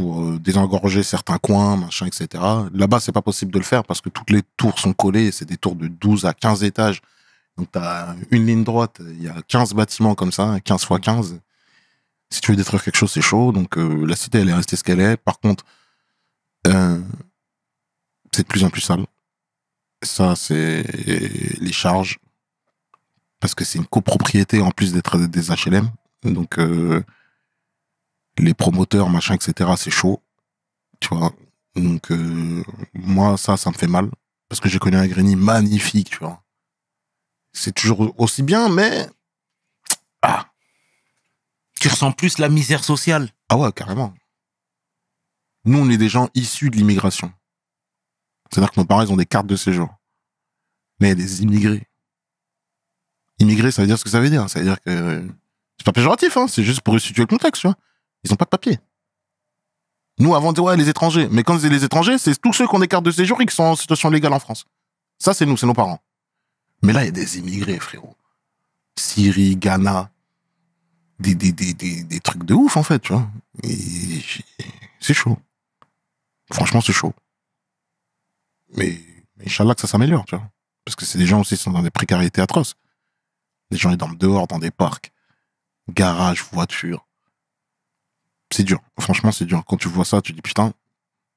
pour euh, désengorger certains coins, machin, etc. Là-bas, c'est pas possible de le faire parce que toutes les tours sont collées. C'est des tours de 12 à 15 étages. Donc, tu as une ligne droite, il y a 15 bâtiments comme ça, 15 x 15. Si tu veux détruire quelque chose, c'est chaud. Donc, euh, la cité, elle est restée ce qu'elle est. Par contre, euh, c'est de plus en plus sale. Ça, c'est les charges. Parce que c'est une copropriété en plus d'être des HLM. Donc, les promoteurs, machin, etc., c'est chaud. Tu vois. Donc, euh, moi, ça, ça me fait mal. Parce que j'ai connu un Grigny magnifique, tu vois. C'est toujours aussi bien, mais. Ah Tu ressens plus la misère sociale. Ah ouais, carrément. Nous, on est des gens issus de l'immigration. C'est-à-dire que nos parents, ils ont des cartes de séjour. Mais il y des immigrés. Immigrés, ça veut dire ce que ça veut dire. Ça veut dire que. Euh, c'est pas péjoratif, hein, c'est juste pour situer le contexte, tu vois. Ils n'ont pas de papier. Nous, avant, on ouais, les étrangers. Mais quand c'est les étrangers, c'est tous ceux qu'on écarte de séjour et qui sont en situation légale en France. Ça, c'est nous, c'est nos parents. Mais là, il y a des immigrés, frérot. Syrie, Ghana. Des, des trucs de ouf, en fait, tu vois. C'est chaud. Franchement, c'est chaud. Mais, Inch'Allah que ça s'améliore, tu vois. Parce que c'est des gens aussi qui sont dans des précarités atroces. Des gens, ils dorment dehors, dans des parcs, garages, voitures c'est dur. Franchement, c'est dur. Quand tu vois ça, tu dis putain.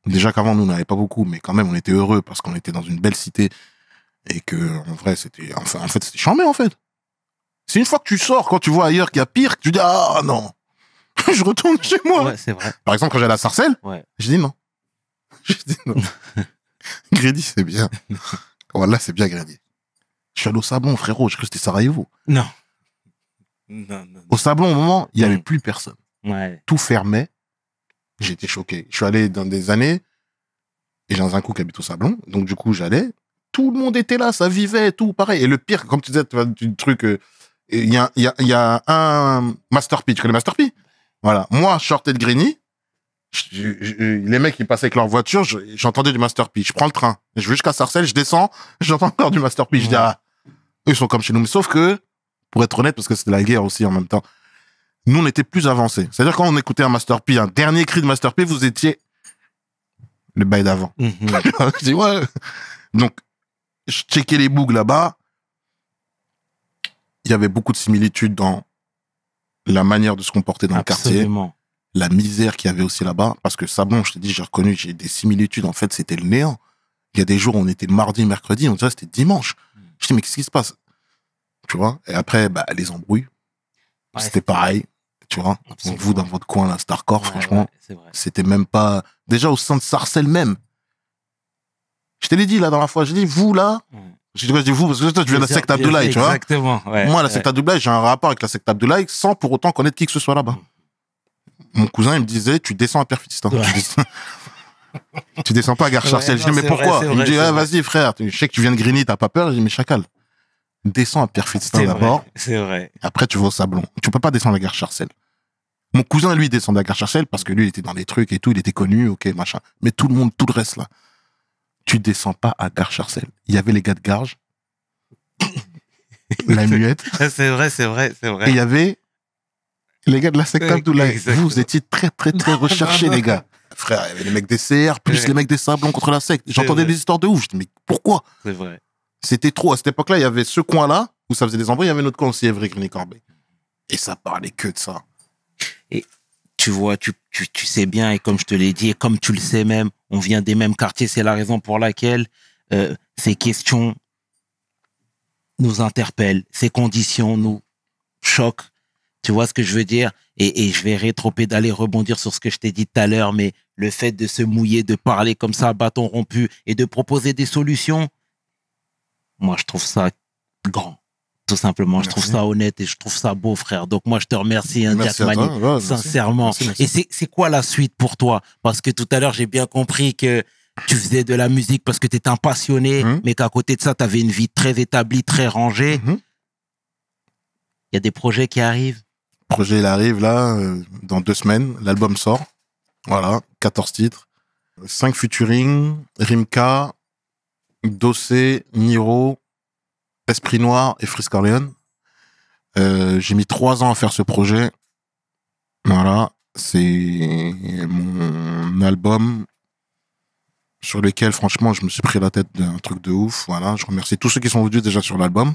Déjà qu'avant, nous, on n'avait pas beaucoup, mais quand même, on était heureux parce qu'on était dans une belle cité et que, en vrai, c'était, enfin, en fait, c'était charmé, en fait. C'est une fois que tu sors, quand tu vois ailleurs qu'il y a pire, que tu dis ah non, je retourne chez moi. c'est vrai. Par exemple, quand j'allais à la Sarcelle, je dis non. Je dis non. Grédy, c'est bien. voilà, c'est bien Grédy. Je suis allé au Sablon, frérot. Je crois que c'était Sarajevo. Non. Non, non, non. Au Sablon, au moment, il n'y mm. avait plus personne. Tout fermait. J'étais choqué. Je suis allé dans des années et j'ai dans un coup qui habite au Sablon. Donc, du coup, j'allais. Tout le monde était là, ça vivait, tout pareil. Et le pire, comme tu disais, tu vois, du truc, euh, il y, a, y, a, un Master P. Tu connais Master P Voilà. Moi, short de Grigny. les mecs qui passaient avec leur voiture, j'entendais du Master P. Je prends le train, je vais jusqu'à Sarcelles, je descends, j'entends encore du Master P. Je dis, ah, ils sont comme chez nous. Mais sauf que, pour être honnête, parce que de la guerre aussi en même temps, nous, on était plus avancés. C'est-à-dire, quand on écoutait un Master P, un dernier cri de Master P, vous étiez le bail d'avant. Mhm. Donc, je checkais les bougs là-bas. Il y avait beaucoup de similitudes dans la manière de se comporter dans le quartier. La misère qu'il y avait aussi là-bas. Parce que ça, bon, je t'ai dit, j'ai reconnu, j'ai des similitudes. En fait, c'était le néant. Il y a des jours, on était mardi, mercredi, on disait, c'était dimanche. Je dis, mais qu'est-ce qui se passe? Tu vois? Et après, bah, les embrouilles. c'était pareil vous, dans votre coin, la Starcore, franchement, c'était même pas. Déjà au sein de Sarcelle même. Je te l'ai dit, là, dans la fois, je dis, vous, là. Ouais. Je dis, vous, parce que toi, tu viens de la secte Abdoulaye, tu vois. Exactement. Moi, la secte Abdoulaye, j'ai un rapport avec la secte Abdoulaye sans pour autant connaître qui que ce soit là-bas. Mm. Mon cousin, il me disait, tu descends à Perfidistan. tu descends pas à Gare Charcel. je dis, mais pourquoi Il me dit, ah, vas-y, frère, je sais que tu viens de Grigny, t'as pas peur Je dis, mais chacal, descends à Perfidistan d'abord. C'est vrai. Après, tu vas au Sablon. Tu peux pas descendre à Gare Charcel. Mon cousin, lui, descendait à Garcharcel parce que lui, il était dans des trucs et tout, il était connu, ok, machin. Mais tout le monde, tout le reste là, tu descends pas à Garcharcel. Il y avait les gars de Garges, la muette. Ah, c'est vrai, c'est vrai, c'est vrai. Et il y avait les gars de la secte Abdoulaye. Vous étiez très, très, très recherchés, les gars. Frère, il y avait les mecs des CR, plus les mecs des Sablons contre la secte. J'entendais des histoires de ouf. Je mais pourquoi C'est vrai. C'était trop. À cette époque-là, il y avait ce coin-là où ça faisait des embrouilles, il y avait notre coin aussi, evry Grigny, Corbet. Et ça parlait que de ça. Et tu vois, tu, tu, sais bien, et comme je te l'ai dit, et comme tu le sais même, on vient des mêmes quartiers, c'est la raison pour laquelle euh, ces questions nous interpellent, ces conditions nous choquent. Tu vois ce que je veux dire et, et, je vais d'aller rebondir sur ce que je t'ai dit tout à l'heure, mais le fait de se mouiller, de parler comme ça bâton rompu et de proposer des solutions, moi je trouve ça grand. Tout simplement, je trouve ça honnête et je trouve ça beau, frère. Donc moi, je te remercie, hein, sincèrement. et c'est quoi la suite pour toi Parce que tout à l'heure, j'ai bien compris que tu faisais de la musique parce que tu étais un passionné, mhm. mais qu'à côté de ça, tu avais une vie très établie, très rangée. Mhm. Il y a des projets qui arrivent. Le projet, il arrive là, euh, dans deux semaines. L'album sort. Voilà, 14 titres. 5 featuring, Rimka, Dossé, Niro, Esprit Noir et Frisk euh, j'ai mis trois ans à faire ce projet. Voilà, c'est mon album sur lequel, franchement, je me suis pris la tête d'un truc de ouf. Voilà, je remercie tous ceux qui sont venus déjà sur l'album,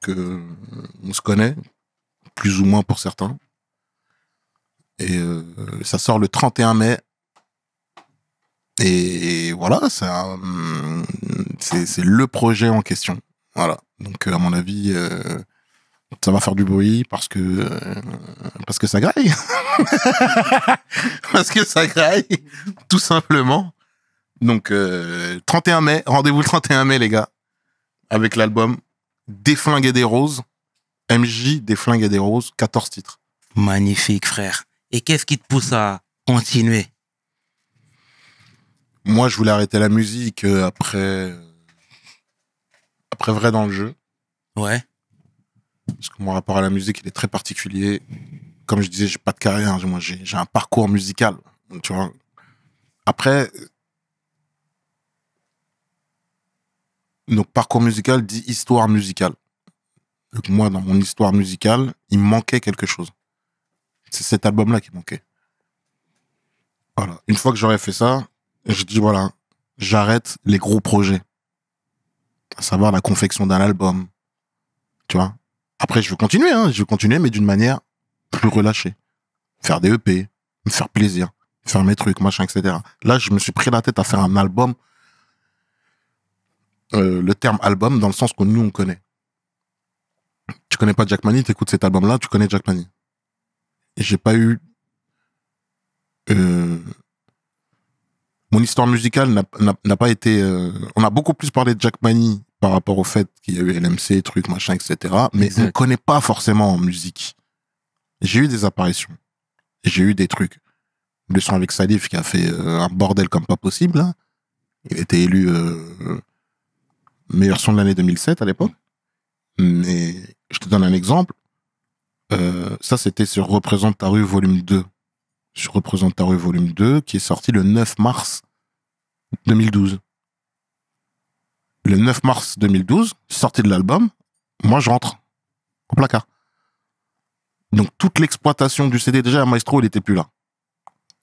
que on se connaît, plus ou moins pour certains. Et euh, ça sort le 31 mai et, voilà, c'est le projet en question. Voilà. Donc, euh, à mon avis, euh, ça va faire du bruit parce que euh, parce que ça graille, parce que ça graille, tout simplement. Donc, 31 mai, rendez-vous le 31 mai, les gars, avec l'album Des flingues et des roses, MJ Des flingues et des roses, 14 titres. Magnifique, frère. Et qu'est-ce qui te pousse à continuer moi, je voulais arrêter la musique euh, après. Après Vrai dans le jeu. Ouais. Parce que mon rapport à la musique, il est très particulier. Comme je disais, j'ai pas de carrière. Moi, j'ai un parcours musical. Tu vois. Après, donc parcours musical dit histoire musicale. Donc moi, dans mon histoire musicale, il manquait quelque chose. C'est cet album-là qui manquait. Voilà. Une fois que j'aurais fait ça, je dis voilà, j'arrête les gros projets, à savoir la confection d'un album, tu vois. Après, je veux continuer, hein, je veux continuer, mais d'une manière plus relâchée. Faire des EP, me faire plaisir, faire mes trucs, machin, etc. Là, je me suis pris la tête à faire un album, euh, le terme album dans le sens que nous, on connaît. Tu connais pas Jack Manny, t'écoutes cet album-là, tu connais Jack Manny. Et j'ai pas eu euh, mon histoire musicale n'a pas été. Euh, on a beaucoup plus parlé de Jack manny par rapport au fait qu'il y a eu LMC, trucs, machin, etc. Mais on ne connaît pas forcément en musique. J'ai eu des apparitions. J'ai eu des trucs. Le son avec Salif qui a fait euh, un bordel comme pas possible. Hein. Il était élu euh, meilleur son de l'année 2007 à l'époque. Mais je te donne un exemple. ça, c'était sur Représente ta rue, volume 2 je représente ta volume 2, qui est sorti le 9 mars 2012. Le 9 mars 2012, sorti de l'album, moi je rentre au placard. Donc toute l'exploitation du CD, déjà à Maestro, il n'était plus là.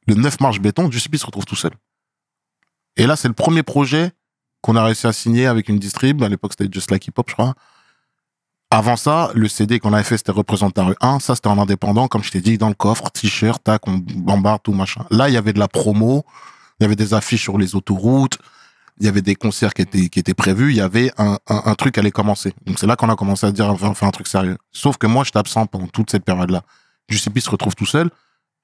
Le 9 mars béton, Jussipi se retrouve tout seul. Et là, c'est le premier projet qu'on a réussi à signer avec une distrib. À l'époque, c'était Just Like Hip Hop, je crois. Avant ça, le CD qu'on avait fait, c'était représentant 1. Ça, c'était en indépendant, comme je t'ai dit, dans le coffre, t-shirt, tac, on bombarde, tout machin. Là, il y avait de la promo, il y avait des affiches sur les autoroutes, il y avait des concerts qui étaient, qui étaient prévus, il y avait un, un, truc qui allait commencer. Donc, c'est là qu'on a commencé à dire, on va faire un truc sérieux. Sauf que moi, j'étais absent pendant toute cette période-là. JCP se retrouve tout seul,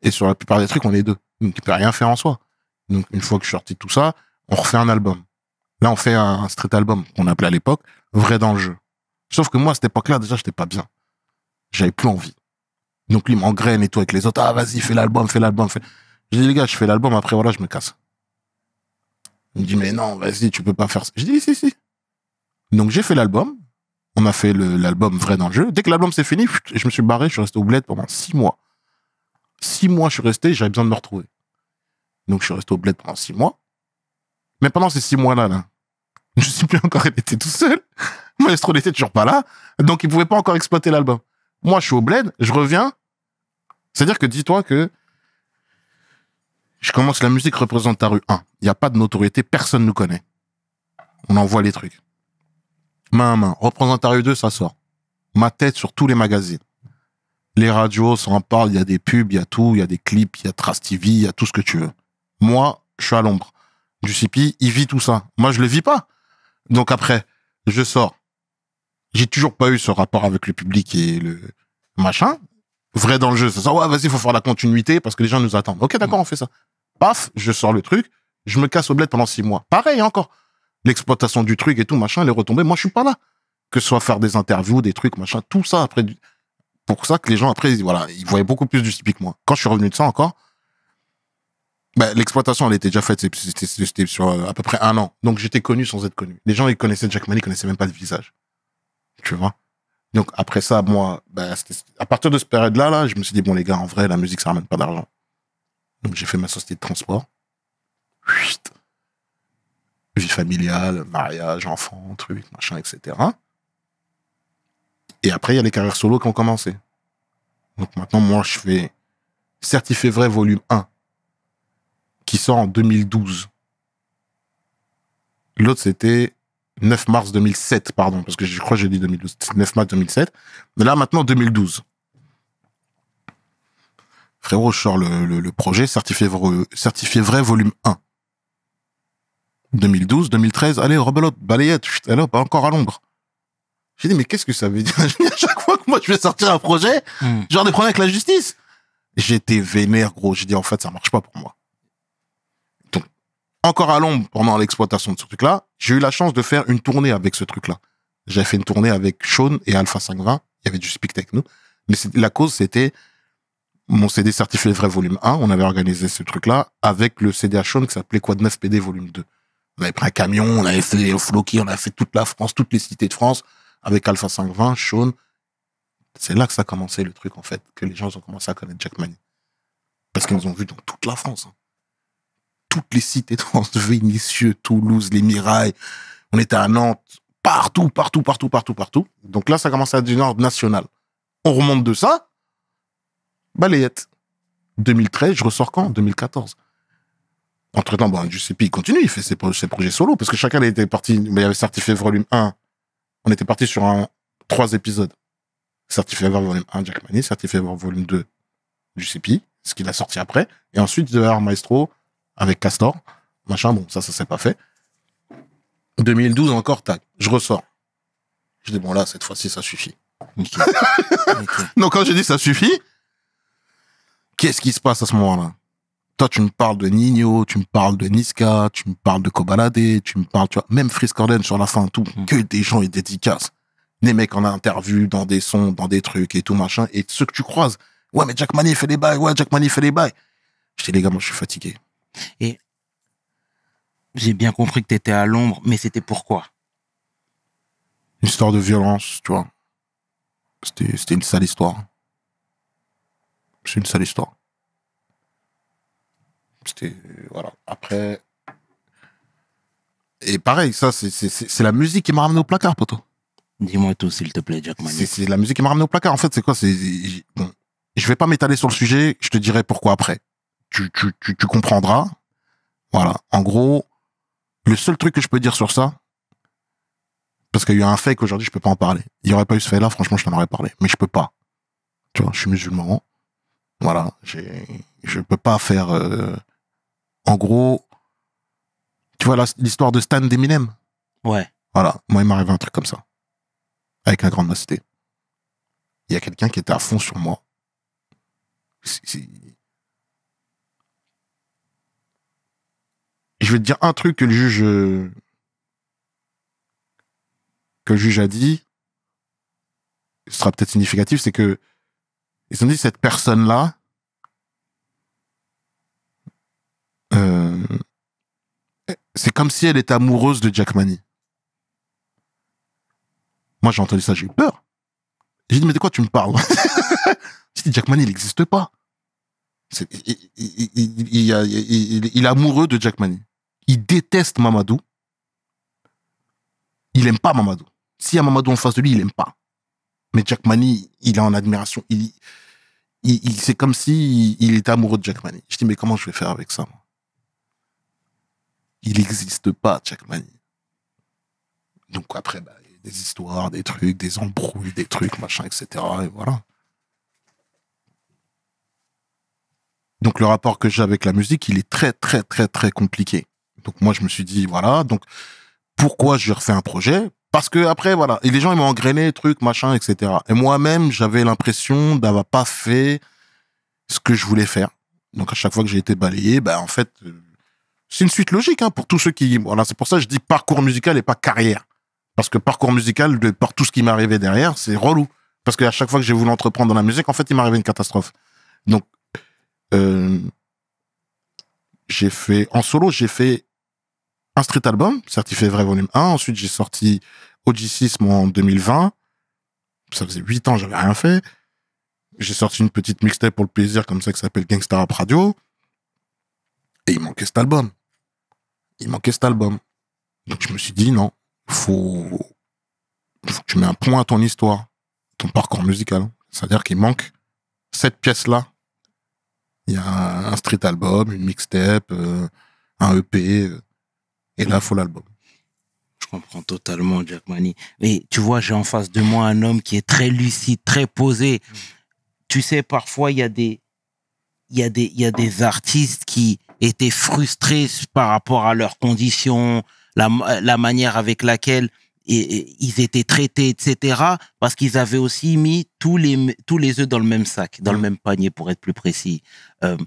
et sur la plupart des trucs, on est deux. Donc, il peut rien faire en soi. Donc, une fois que je suis sorti de tout ça, on refait un album. Là, on fait un, street album qu'on appelait à l'époque Vrai dans le jeu. Sauf que moi, à cette époque-là, déjà, j'étais pas bien. J'avais plus envie. Donc lui, il m'engraine et tout avec les autres. Ah, vas-y, fais l'album, fais l'album, fais. Je dis, les gars, je fais l'album, après, voilà, je me casse. Il me dit, mais non, vas-y, tu peux pas faire ça. Je dis, si, si. Donc j'ai fait l'album. On a fait l'album vrai dans le jeu. Dès que l'album s'est fini, je me suis barré, je suis resté au bled pendant six mois. Six mois, je suis resté, j'avais besoin de me retrouver. Donc je suis resté au bled pendant six mois. Mais pendant ces six mois-là, là, Je suis plus encore, il était tout seul. Maestro n'était toujours pas là. Donc, il pouvait pas encore exploiter l'album. Moi, je suis au bled, je reviens. C'est-à-dire que dis-toi que je commence la musique représente ta rue 1. Il n'y a pas de notoriété, personne ne nous connaît. On envoie les trucs. Main à main. Représente 2, ça sort. Ma tête sur tous les magazines. Les radios s'en parlent, il y a des pubs, il y a tout, il y a des clips, il y a Trace TV, il y a tout ce que tu veux. Moi, je suis à l'ombre. Du il vit tout ça. Moi, je le vis pas. Donc après, je sors. J'ai toujours pas eu ce rapport avec le public et le machin. Vrai dans le jeu, c'est ça. Ouais, vas-y, il faut faire la continuité parce que les gens nous attendent. Ok, d'accord, on fait ça. Paf, je sors le truc. Je me casse au bled pendant six mois. Pareil encore. L'exploitation du truc et tout, machin, les retombées. Moi, je suis pas là. Que ce soit faire des interviews, des trucs, machin, tout ça après. Pour ça que les gens après, voilà, ils voyaient beaucoup plus du typique moi. Quand je suis revenu de ça encore, bah, l'exploitation, elle était déjà faite, c'était sur euh, à peu près un an. Donc j'étais connu sans être connu. Les gens, ils connaissaient Jack Money, ils connaissaient même pas le visage. Tu vois Donc après ça, moi, bah, à partir de cette période-là, là, je me suis dit, bon les gars, en vrai, la musique, ça ramène pas d'argent. Donc j'ai fait ma société de transport. Chut. Vie familiale, mariage, enfant, truc, machin, etc. Et après, il y a les carrières solo qui ont commencé. Donc maintenant, moi, je fais certifié vrai volume 1 qui sort en 2012. L'autre, c'était 9 mars 2007, pardon, parce que je crois que j'ai dit 2012. 9 mars 2007. Mais là, maintenant, 2012. Frérot, je sors le, projet certifié, vrai, volume 1. 2012, 2013, allez, rebelote, balayette, pas encore à l'ombre. J'ai dit, mais qu'est-ce que ça veut dire À chaque fois que moi, je vais sortir un projet, genre hmm. des problèmes avec la justice. J'étais vénère, gros. J'ai dit, en fait, ça marche pas pour moi encore à l'ombre pendant l'exploitation de ce truc-là. J'ai eu la chance de faire une tournée avec ce truc-là. J'avais fait une tournée avec Sean et Alpha 520. Il y avait du speak tech Mais la cause, c'était mon CD certifié vrai volume 1. On avait organisé ce truc-là avec le CD à Sean qui s'appelait Quad 9 PD volume 2. On avait pris un camion, on avait fait au Floki, on a fait toute la France, toutes les cités de France avec Alpha 520, Sean. C'est là que ça a commencé le truc, en fait, que les gens ont commencé à connaître Jack Manny. Parce qu'ils nous ont vu dans toute la France. Hein toutes les cités de Vénissieux, Toulouse, les Mirailles. On était à Nantes, partout, partout, partout, partout, partout. Donc là, ça commence à ordre national. On remonte de ça, balayette. 2013, je ressors quand 2014. Entre-temps, bon, cpi il continue, il fait ses, projets solo, parce que chacun était parti, il y avait Certifié Volume 1. On était parti sur un, trois épisodes. Certifié Volume 1, Jack Manny, Certifié Volume 2, cpi ce qu'il a sorti après. Et ensuite, de Maestro, avec Castor, machin, bon, ça, ça s'est pas fait. 2012 encore, tac, je ressors. Je dis, bon là, cette fois-ci, ça suffit. Donc quand je dis ça suffit, qu'est-ce qui se passe à ce moment-là Toi, tu me parles de Nino, tu me parles de Niska, tu me parles de Kobalade, tu me parles, tu vois, même Fris Corden sur la fin, tout, mm. que des gens et des dédicaces. Les mecs en interview, dans des sons, dans des trucs et tout, machin, Et ceux que tu croises, ouais, mais Jack Money fait des bails, ouais, Jack Money fait des bails. Je dis, les gars, moi, je suis fatigué. Et j'ai bien compris que tu étais à l'ombre, mais c'était pourquoi Une histoire de violence, tu vois. C'était une sale histoire. C'est une sale histoire. C'était. Voilà. Après. Et pareil, ça, c'est la musique qui m'a ramené au placard, poto. Dis-moi tout, s'il te plaît, Jack C'est la musique qui m'a ramené au placard. En fait, c'est quoi bon, Je vais pas m'étaler sur le sujet, je te dirai pourquoi après tu, comprendras. Voilà. En gros, le seul truc que je peux dire sur ça, parce qu'il y a un fait qu'aujourd'hui je peux pas en parler. Il n'y aurait pas eu ce fait-là, franchement, je t'en aurais parlé, mais je peux pas. Tu vois, je suis musulman. Voilà, je peux pas faire. Euh, en gros, tu vois l'histoire de Stan d'Eminem. Ouais. Voilà, moi il m'arrive un truc comme ça, avec la grande masté Il y a quelqu'un qui était à fond sur moi. je vais te dire un truc que le juge euh, que le juge a dit. Ce sera peut-être significatif, c'est que ils ont dit cette personne là. Euh, c'est comme si elle était amoureuse de Jack Manny. Moi, j'ai entendu ça, j'ai eu peur. J'ai dit, mais de quoi tu me parles J'ai dit, Jack Manny il n'existe pas. il, est amoureux de Jack Manny il déteste Mamadou. Il n'aime pas Mamadou. S'il y a Mamadou en face de lui, il n'aime pas. Mais Jack Manny, il est en admiration. Il, il, c'est comme s'il était amoureux de Jack Manny. Je dis, mais comment je vais faire avec ça Il n'existe pas, Jack Mani. Donc après, bah, il y a des histoires, des trucs, des embrouilles, des trucs, machin, etc. Et voilà. Donc le rapport que j'ai avec la musique, il est très, très, très, très compliqué. Donc moi, je me suis dit, voilà, donc pourquoi je refais un projet parce que après voilà et les gens ils m'ont engrainé trucs machin etc et moi-même j'avais l'impression d'avoir pas fait ce que je voulais faire donc à chaque fois que j'ai été balayé ben en fait euh, c'est une suite logique hein, pour tous ceux qui voilà c'est pour ça que je dis parcours musical et pas carrière parce que parcours musical de par tout ce qui m'est arrivé derrière c'est relou parce qu'à chaque fois que j'ai voulu entreprendre dans la musique en fait il m'arrivait une catastrophe donc euh, j'ai fait en solo j'ai fait un street album, certifié vrai volume 1. Ensuite, j'ai sorti og en 2020. Ça faisait 8 ans, j'avais rien fait. J'ai sorti une petite mixtape pour le plaisir, comme ça, qui s'appelle Gangsta Rap Radio. Et il manquait cet album. Il manquait cet album. Donc je me suis dit, non, faut, faut que tu mets un point à ton histoire, ton parcours musical. C'est-à-dire qu'il manque cette pièce-là. Il y a un street album, une mixtape, euh, un EP. Euh, et là full album. Je comprends totalement, Jack Mani. Mais tu vois, j'ai en face de moi un homme qui est très lucide, très posé. Tu sais, parfois, il y a des, il y a des, il y a des artistes qui étaient frustrés par rapport à leurs conditions, la, la manière avec laquelle et, ils étaient traités, etc. Parce qu'ils avaient aussi mis tous les, tous les œufs dans le même sac, dans le même panier, pour être plus précis. Euh,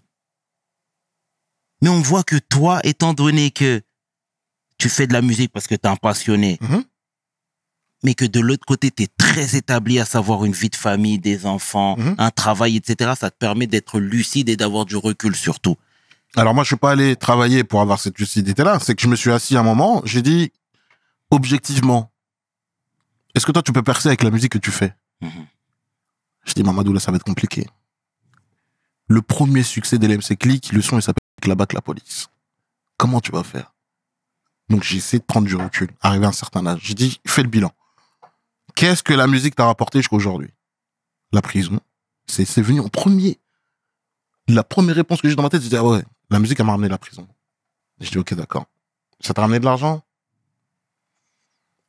mais on voit que toi, étant donné que tu fais de la musique parce que tu es un passionné, mhm. mais que de l'autre côté, tu es très établi à savoir une vie de famille, des enfants, mhm. un travail, etc., ça te permet d'être lucide et d'avoir du recul surtout. Alors moi, je suis pas allé travailler pour avoir cette lucidité-là. C'est que je me suis assis un moment, j'ai dit, objectivement, est-ce que toi, tu peux percer avec la musique que tu fais mhm. Je dis, Mamadou, là, ça va être compliqué. Le premier succès l'MC Click, le son, il s'appelle batte la police. Comment tu vas faire donc j'ai essayé de prendre du recul, arrivé à un certain âge. J'ai dit, fais le bilan. Qu'est-ce que la musique t'a rapporté jusqu'à aujourd'hui La prison. C'est, venu en premier. La première réponse que j'ai dans ma tête, c'est ah ouais, la musique, m'a ramené la prison. J'ai dit, ok, d'accord. Ça t'a ramené de l'argent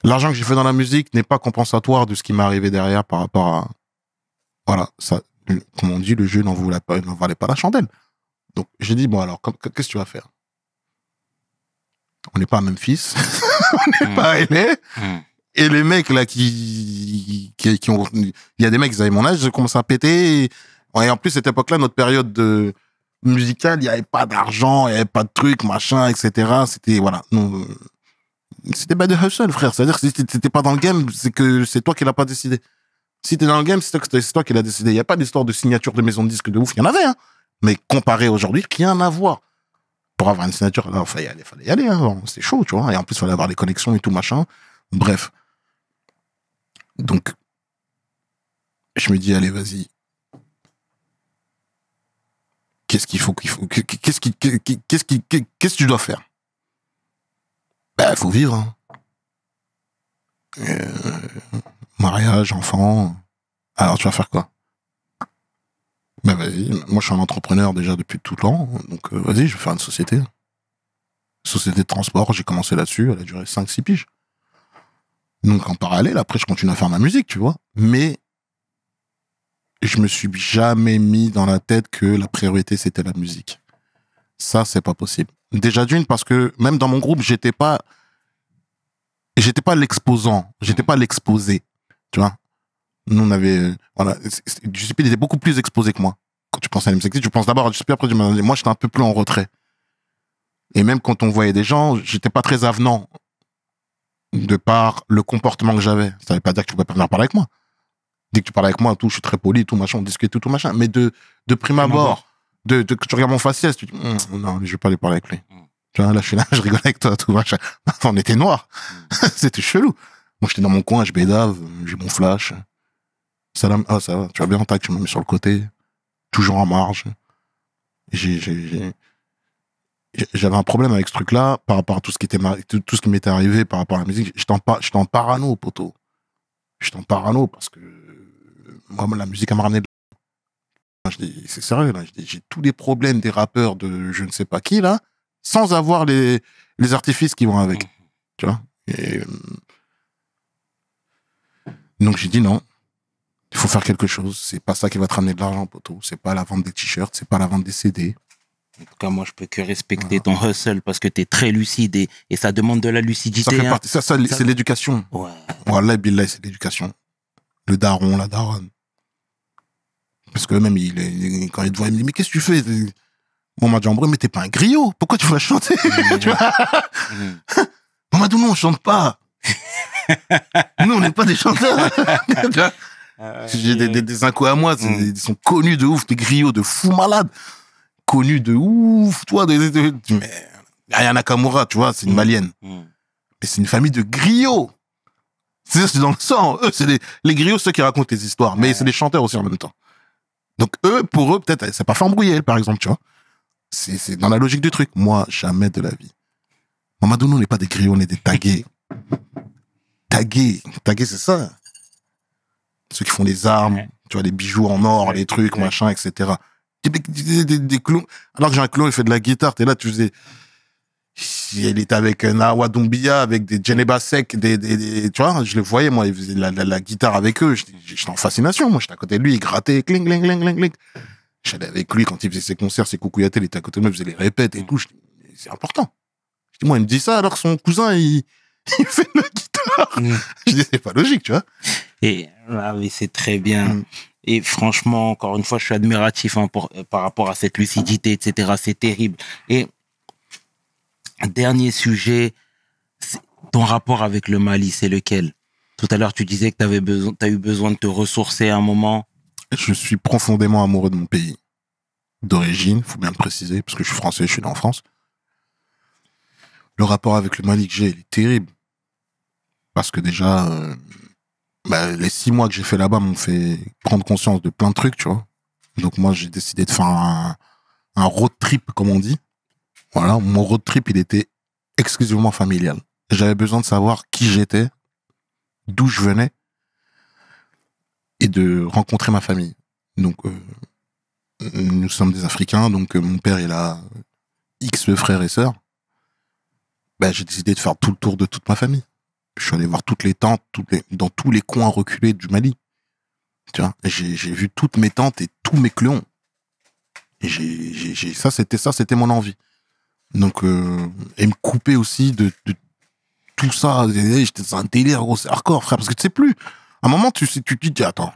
L'argent que j'ai fait dans la musique n'est pas compensatoire de ce qui m'est arrivé derrière par rapport à... Voilà, ça, comme on dit, le jeu n'en valait pas la chandelle. Donc j'ai dit, bon alors, qu'est-ce que tu vas faire on n'est pas même fils, on n'est mm. pas aimé. Mm. Et les mecs là qui, ont, il y a des mecs qui avaient mon âge, ils commencent à péter. Et, en plus, cette époque-là, notre période de musicale, il n'y avait pas d'argent, il n'y avait pas de trucs, machin, etc. C'était, voilà, euh, c'était pas de hustle, frère. C'est-à-dire que si n'étais pas dans le game, c'est que c'est toi qui l'as pas décidé. Si tu t'es dans le game, c'est toi, qui l'as décidé. Il n'y a pas d'histoire de signature de maison de disque de ouf. Il y en avait, hein. Mais comparé aujourd'hui, en à voir pour avoir une signature, là, fallait y aller, fallait y aller, hein. c'est chaud, tu vois. Et en plus, il fallait avoir les connexions et tout, machin. Bref. Donc, je me dis, allez, vas-y. Qu'est-ce qu'il faut qu'il faut Qu'est-ce qui, qu'est-ce qu'est-ce que tu dois faire Ben, faut vivre. Hein. Euh, mariage, enfant. Alors, tu vas faire quoi bah vas-y, moi je suis un entrepreneur déjà depuis tout le temps, donc euh, vas-y, je vais faire une société. Société de transport, j'ai commencé là-dessus, elle a duré 5-6 piges. Donc en parallèle, après je continue à faire ma musique, tu vois. Mais je me suis jamais mis dans la tête que la priorité c'était la musique. Ça, c'est pas possible. Déjà d'une, parce que même dans mon groupe, j'étais pas. J'étais pas l'exposant, j'étais pas l'exposé. Tu vois, nous, on avait. Voilà, euh, JCP, était beaucoup plus exposé que moi. Quand tu penses à MCXT, tu penses d'abord à JCP, après, tu moi, j'étais un peu plus en retrait. Et même quand on voyait des gens, j'étais pas très avenant de par le comportement que j'avais. Ça veut pas dire que tu pouvais pas venir parler avec moi. Dès que tu parles avec moi, tout, je suis très poli, tout machin, on discute, tout, tout machin. Mais de, de prime abord, de, que tu regardes mon faciès, tu dis, hum, non, je vais pas aller parler avec lui. Mm. Tu vois, là, je suis là, je rigole avec toi, tout machin. on était noirs. Mm. C'était chelou. Moi, j'étais dans mon coin, je bédave, j'ai mon flash ça ah, tu vas bien, tac, tu me mets sur le côté, toujours en marge. J'avais un problème avec ce truc-là par rapport à tout ce qui était tout ce qui m'était arrivé par rapport à la musique. J'étais en, en parano, poteau. J'étais en parano parce que moi, la musique, elle m'a ramené de c'est sérieux, là. J'ai tous les problèmes des rappeurs de je ne sais pas qui, là, sans avoir les, les artifices qui vont avec. Mmh. Tu vois euh, Donc j'ai dit non, il faut faire quelque chose. C'est pas ça qui va te ramener de l'argent, poteau. C'est pas la vente des t-shirts, c'est pas la vente des CD. En tout cas, moi, je peux que respecter ton hustle parce que tu es très lucide et, ça demande de la lucidité. Ça, hein. ça, ça, c'est l'éducation. Ouais. Voilà, Billy, c'est l'éducation. Le daron, la daronne. Parce que même, il, quand il te voit, il me dit Mais qu'est-ce que tu fais On m'a dit en mais t'es pas un griot. Pourquoi tu vas mm. chanter mm. On m'a dit Non, on chante pas. Nous, on n'est pas des chanteurs. Ah j'ai des, des, à moi, mm. ils sont connus de ouf, des griots de fous malades, connus de ouf, toi, des, de, mais Aya Nakamura, tu vois, c'est une mm. malienne. Mm. Mais c'est une famille de griots. C'est dans le sang. Eux, c'est les, les griots, ceux qui racontent les histoires, mais c'est des chanteurs aussi en même temps. Donc eux, pour eux, peut-être, c'est pas fait embrouiller, par exemple, tu vois. C'est dans la logique du truc. Moi, jamais de la vie. Mamadou, nous, on n'est pas des griots, on est des tagués. Tagués. Tagués, c'est ça ceux qui font les armes, tu vois, les bijoux en or, les trucs, machin, etc. Des, des, Alors que j'ai un clown, il fait de la guitare, t'es là, tu faisais. Il était avec Nawa Dumbia, avec des Geneba Sec, des, tu vois, je le voyais, moi, il faisait la, la, guitare avec eux. J'étais en fascination, moi, j'étais à côté de lui, il grattait, cling, cling, cling, cling, cling. J'allais avec lui quand il faisait ses concerts, ses coucouillatés, il était à côté de moi, il faisait les répètes et tout. C'est important. Je dis, moi, il me dit ça alors que son cousin, il, fait de la guitare. Mm. Je dis, c'est pas logique, tu vois. Et ah, c'est très bien. Mm. Et franchement, encore une fois, je suis admiratif hein, euh, par rapport à cette lucidité, etc. C'est terrible. Et dernier sujet, ton rapport avec le Mali, c'est lequel Tout à l'heure, tu disais que tu avais besoin, as eu besoin de te ressourcer à un moment. Je suis profondément amoureux de mon pays d'origine, faut bien le préciser, parce que je suis français, je suis né en France. Le rapport avec le Mali que j'ai, il est terrible. Parce que déjà, euh, bah, les six mois que j'ai fait là-bas m'ont fait prendre conscience de plein de trucs, tu vois. Donc moi, j'ai décidé de faire un, road trip, comme on dit. Voilà, mon road trip, il était exclusivement familial. J'avais besoin de savoir qui j'étais, d'où je venais, et de rencontrer ma famille. Donc, euh, nous sommes des Africains, donc euh, mon père, il a X frères et sœurs. Bah, j'ai décidé de faire tout le tour de toute ma famille je suis allé voir toutes les tentes, dans tous les coins reculés du Mali. Tu vois, j'ai vu toutes mes tentes et tous mes cléons. Et j'ai ça, c'était ça, c'était mon envie. Donc, euh, et me couper aussi de, tout ça. J'étais dans un délire gros, hardcore, frère, parce que tu sais plus. À un moment, tu, tu te dis, attends,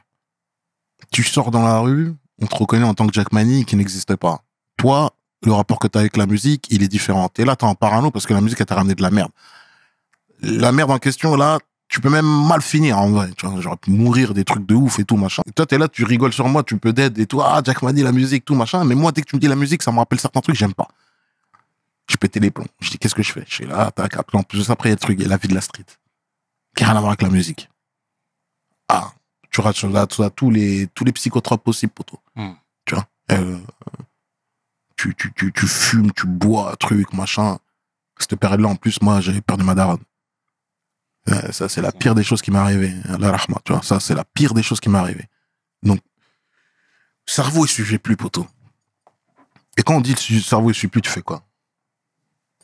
tu sors dans la rue, on te reconnaît en tant que Jack Manny qui n'existait pas. Toi, le rapport que tu as avec la musique, il est différent. Et là, t'es en parano parce que la musique, elle t'a ramené de la merde la merde en question, là, tu peux même mal finir en vrai. Tu vois, j'aurais mourir des trucs de ouf et tout, machin. Et toi, t'es là, tu rigoles sur moi, tu peux d'aide et toi, ah, Jack m'a dit la musique, tout, machin. Mais moi, dès que tu me dis la musique, ça me rappelle certains trucs, j'aime pas. Je pétais les plombs. Je dis, qu'est-ce que je fais Je suis là, tac, en plus, après, il y a le truc, il y a la vie de la street. Qui a rien à voir avec la musique. Ah, tu rates tous les, tous les psychotropes possibles pour toi. Hmm. Tu vois euh, tu, tu, tu, fumes, tu bois, truc, machin. Cette période-là, en plus, moi, j'avais perdu ma daronne ça, c'est la pire des choses qui m'est arrivée. Hein, la rahma, tu vois, ça, c'est la pire des choses qui m'est arrivée. Donc, cerveau, il suffit plus, poteau. Et quand on dit cerveau, il suffit plus, tu fais quoi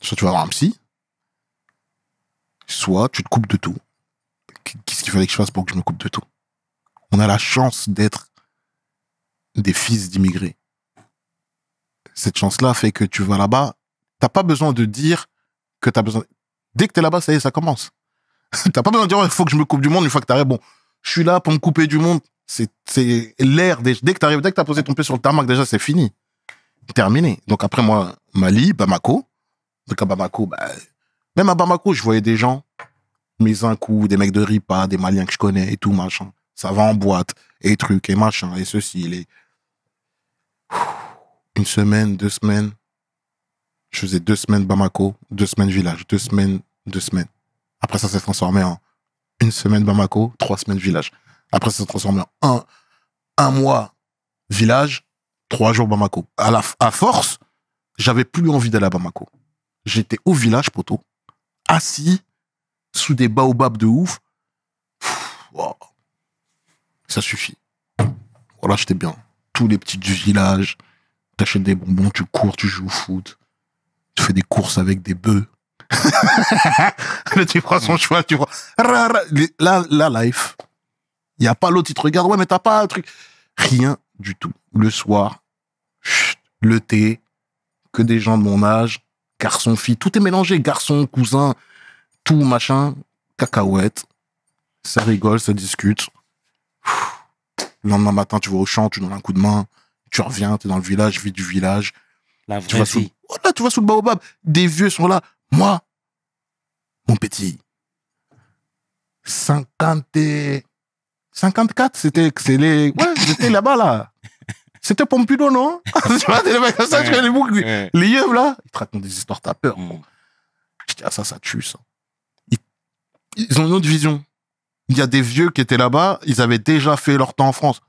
Soit tu vas voir un psy, soit tu te coupes de tout. Qu'est-ce qu'il fallait que je fasse pour que je me coupe de tout On a la chance d'être des fils d'immigrés. Cette chance-là fait que tu vas là-bas, t'as pas besoin de dire que t'as besoin. Dès que es là-bas, ça y est, ça commence. t'as pas besoin de dire, oh, il faut que je me coupe du monde une fois que t'arrives. Bon, je suis là pour me couper du monde. C'est, l'air. Des... Dès que t'arrives, dès que t'as posé ton pied sur le tarmac, déjà, c'est fini. Terminé. Donc après, moi, Mali, Bamako. Donc à Bamako, bah, même à Bamako, je voyais des gens, mis un coup, des mecs de Ripa, des Maliens que je connais et tout, machin. Ça va en boîte, et trucs, et machin, et ceci, les. Une semaine, deux semaines. Je faisais deux semaines Bamako, deux semaines village, deux semaines, deux semaines. Après ça, s'est transformé en une semaine Bamako, trois semaines village. Après, ça s'est transformé en un, mois village, trois jours Bamako. À, la, à force, j'avais plus envie d'aller à Bamako. J'étais au village, poteau, assis sous des baobabs de ouf. Ça suffit. Voilà, j'étais bien. Tous les petits du village, t'achètes des bonbons, tu cours, tu joues au foot, tu fais des courses avec des bœufs. tu prends son choix, tu vois. la life. Il n'y a pas l'autre, il te regarde, ouais, mais t'as pas un truc. Rien du tout. Le soir, le thé, que des gens de mon âge, garçon, fille, tout est mélangé, garçon, cousin, tout machin, cacahuète. Ça rigole, ça discute. Le lendemain matin, tu vas au champ, tu donnes un coup de main, tu reviens, t'es dans le village, vie du village. tu vas oh là, tu vas sous le baobab. Des vieux sont là. Moi, mon petit, 50 54, c'était les, Ouais, j'étais là-bas, là. C'était Pompidou, non les les les yeux, là. Ils te racontent des histoires, t'as peur. Je dis, ah, ça, ça tue, ça. Ils, ont une autre vision. Il y a des vieux qui étaient là-bas, ils avaient déjà fait leur temps en France.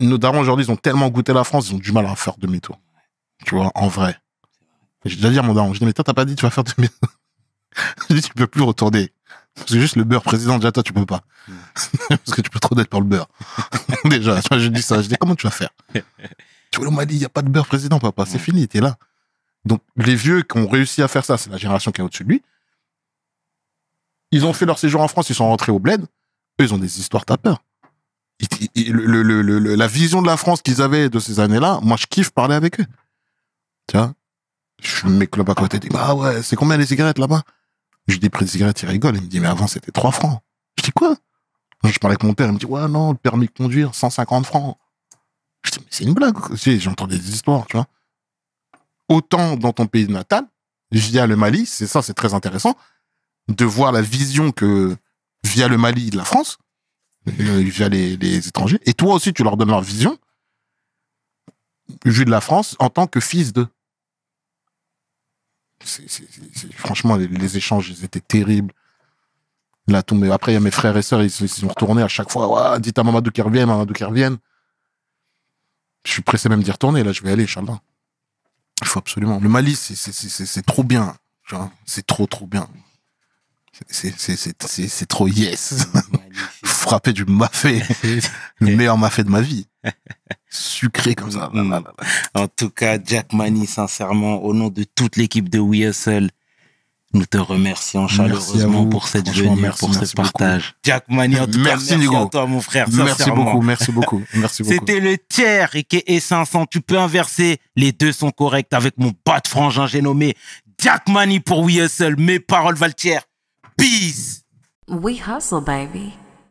nos darons, aujourd'hui, ils ont tellement goûté la France, ils ont du mal à faire demi-tour. Tu vois, en vrai. J'ai déjà dit à mon daron, je dis, mais toi, t'as pas dit, tu vas faire de bien. je tu peux plus retourner. Parce que juste le beurre président, déjà, toi, tu peux pas. Hmm. Parce que tu peux trop d'être pour le beurre. déjà, je dis ça. Je dis, comment tu vas faire? Tu vois, on m'a dit, il n'y a pas de beurre président, papa. C'est hmm. fini, t'es là. Donc, les vieux qui ont réussi à faire ça, c'est la génération qui est au-dessus de lui. Ils ont fait leur séjour en France, ils sont rentrés au bled. Eux, ils ont des histoires tapeurs. la vision de la France qu'ils avaient de ces années-là, moi, je kiffe parler avec eux. Tu je me mets club à côté, dis « bah ouais, c'est combien les cigarettes là-bas? Je dis, prix de cigarettes, il rigole. Il me dit, mais avant, c'était 3 francs. Je dis, quoi? Je parlais avec mon père, il me dit, ouais, non, le permis de conduire, 150 francs. Je dis, mais c'est une blague. J'entends des histoires, tu vois. Autant dans ton pays natal, via le Mali, c'est ça, c'est très intéressant, de voir la vision que, via le Mali de la France, euh, via les, étrangers, et toi aussi, tu leur donnes leur vision, vu de la France, en tant que fils de franchement, les, échanges, ils étaient terribles. Là, tout, après, il y a mes frères et sœurs, ils, se sont retournés à chaque fois. Ouais, dites à Mamadou qu'elle revienne, de qu'elle revienne. Je suis pressé même d'y retourner. Là, je vais aller, Inch'Allah. Il faut absolument. Le Mali, c'est trop bien. C'est trop, trop bien. C'est trop yes. frappé du mafé, le meilleur mafé de ma vie. Sucré comme ça. Hmm. En tout cas, Jack Manny, sincèrement, au nom de toute l'équipe de We Hustle, nous te remercions chaleureusement pour cette venue, pour ce partage. Jack Manny, en tout merci, cas, merci à toi, mon frère. Merci beaucoup, merci beaucoup, merci beaucoup. C'était le tiers et est 500. Tu peux inverser. Les deux sont corrects avec mon bas de frangin, j'ai nommé Jack Manny pour We Hustle. Mes paroles valent Peace. We hustle, baby.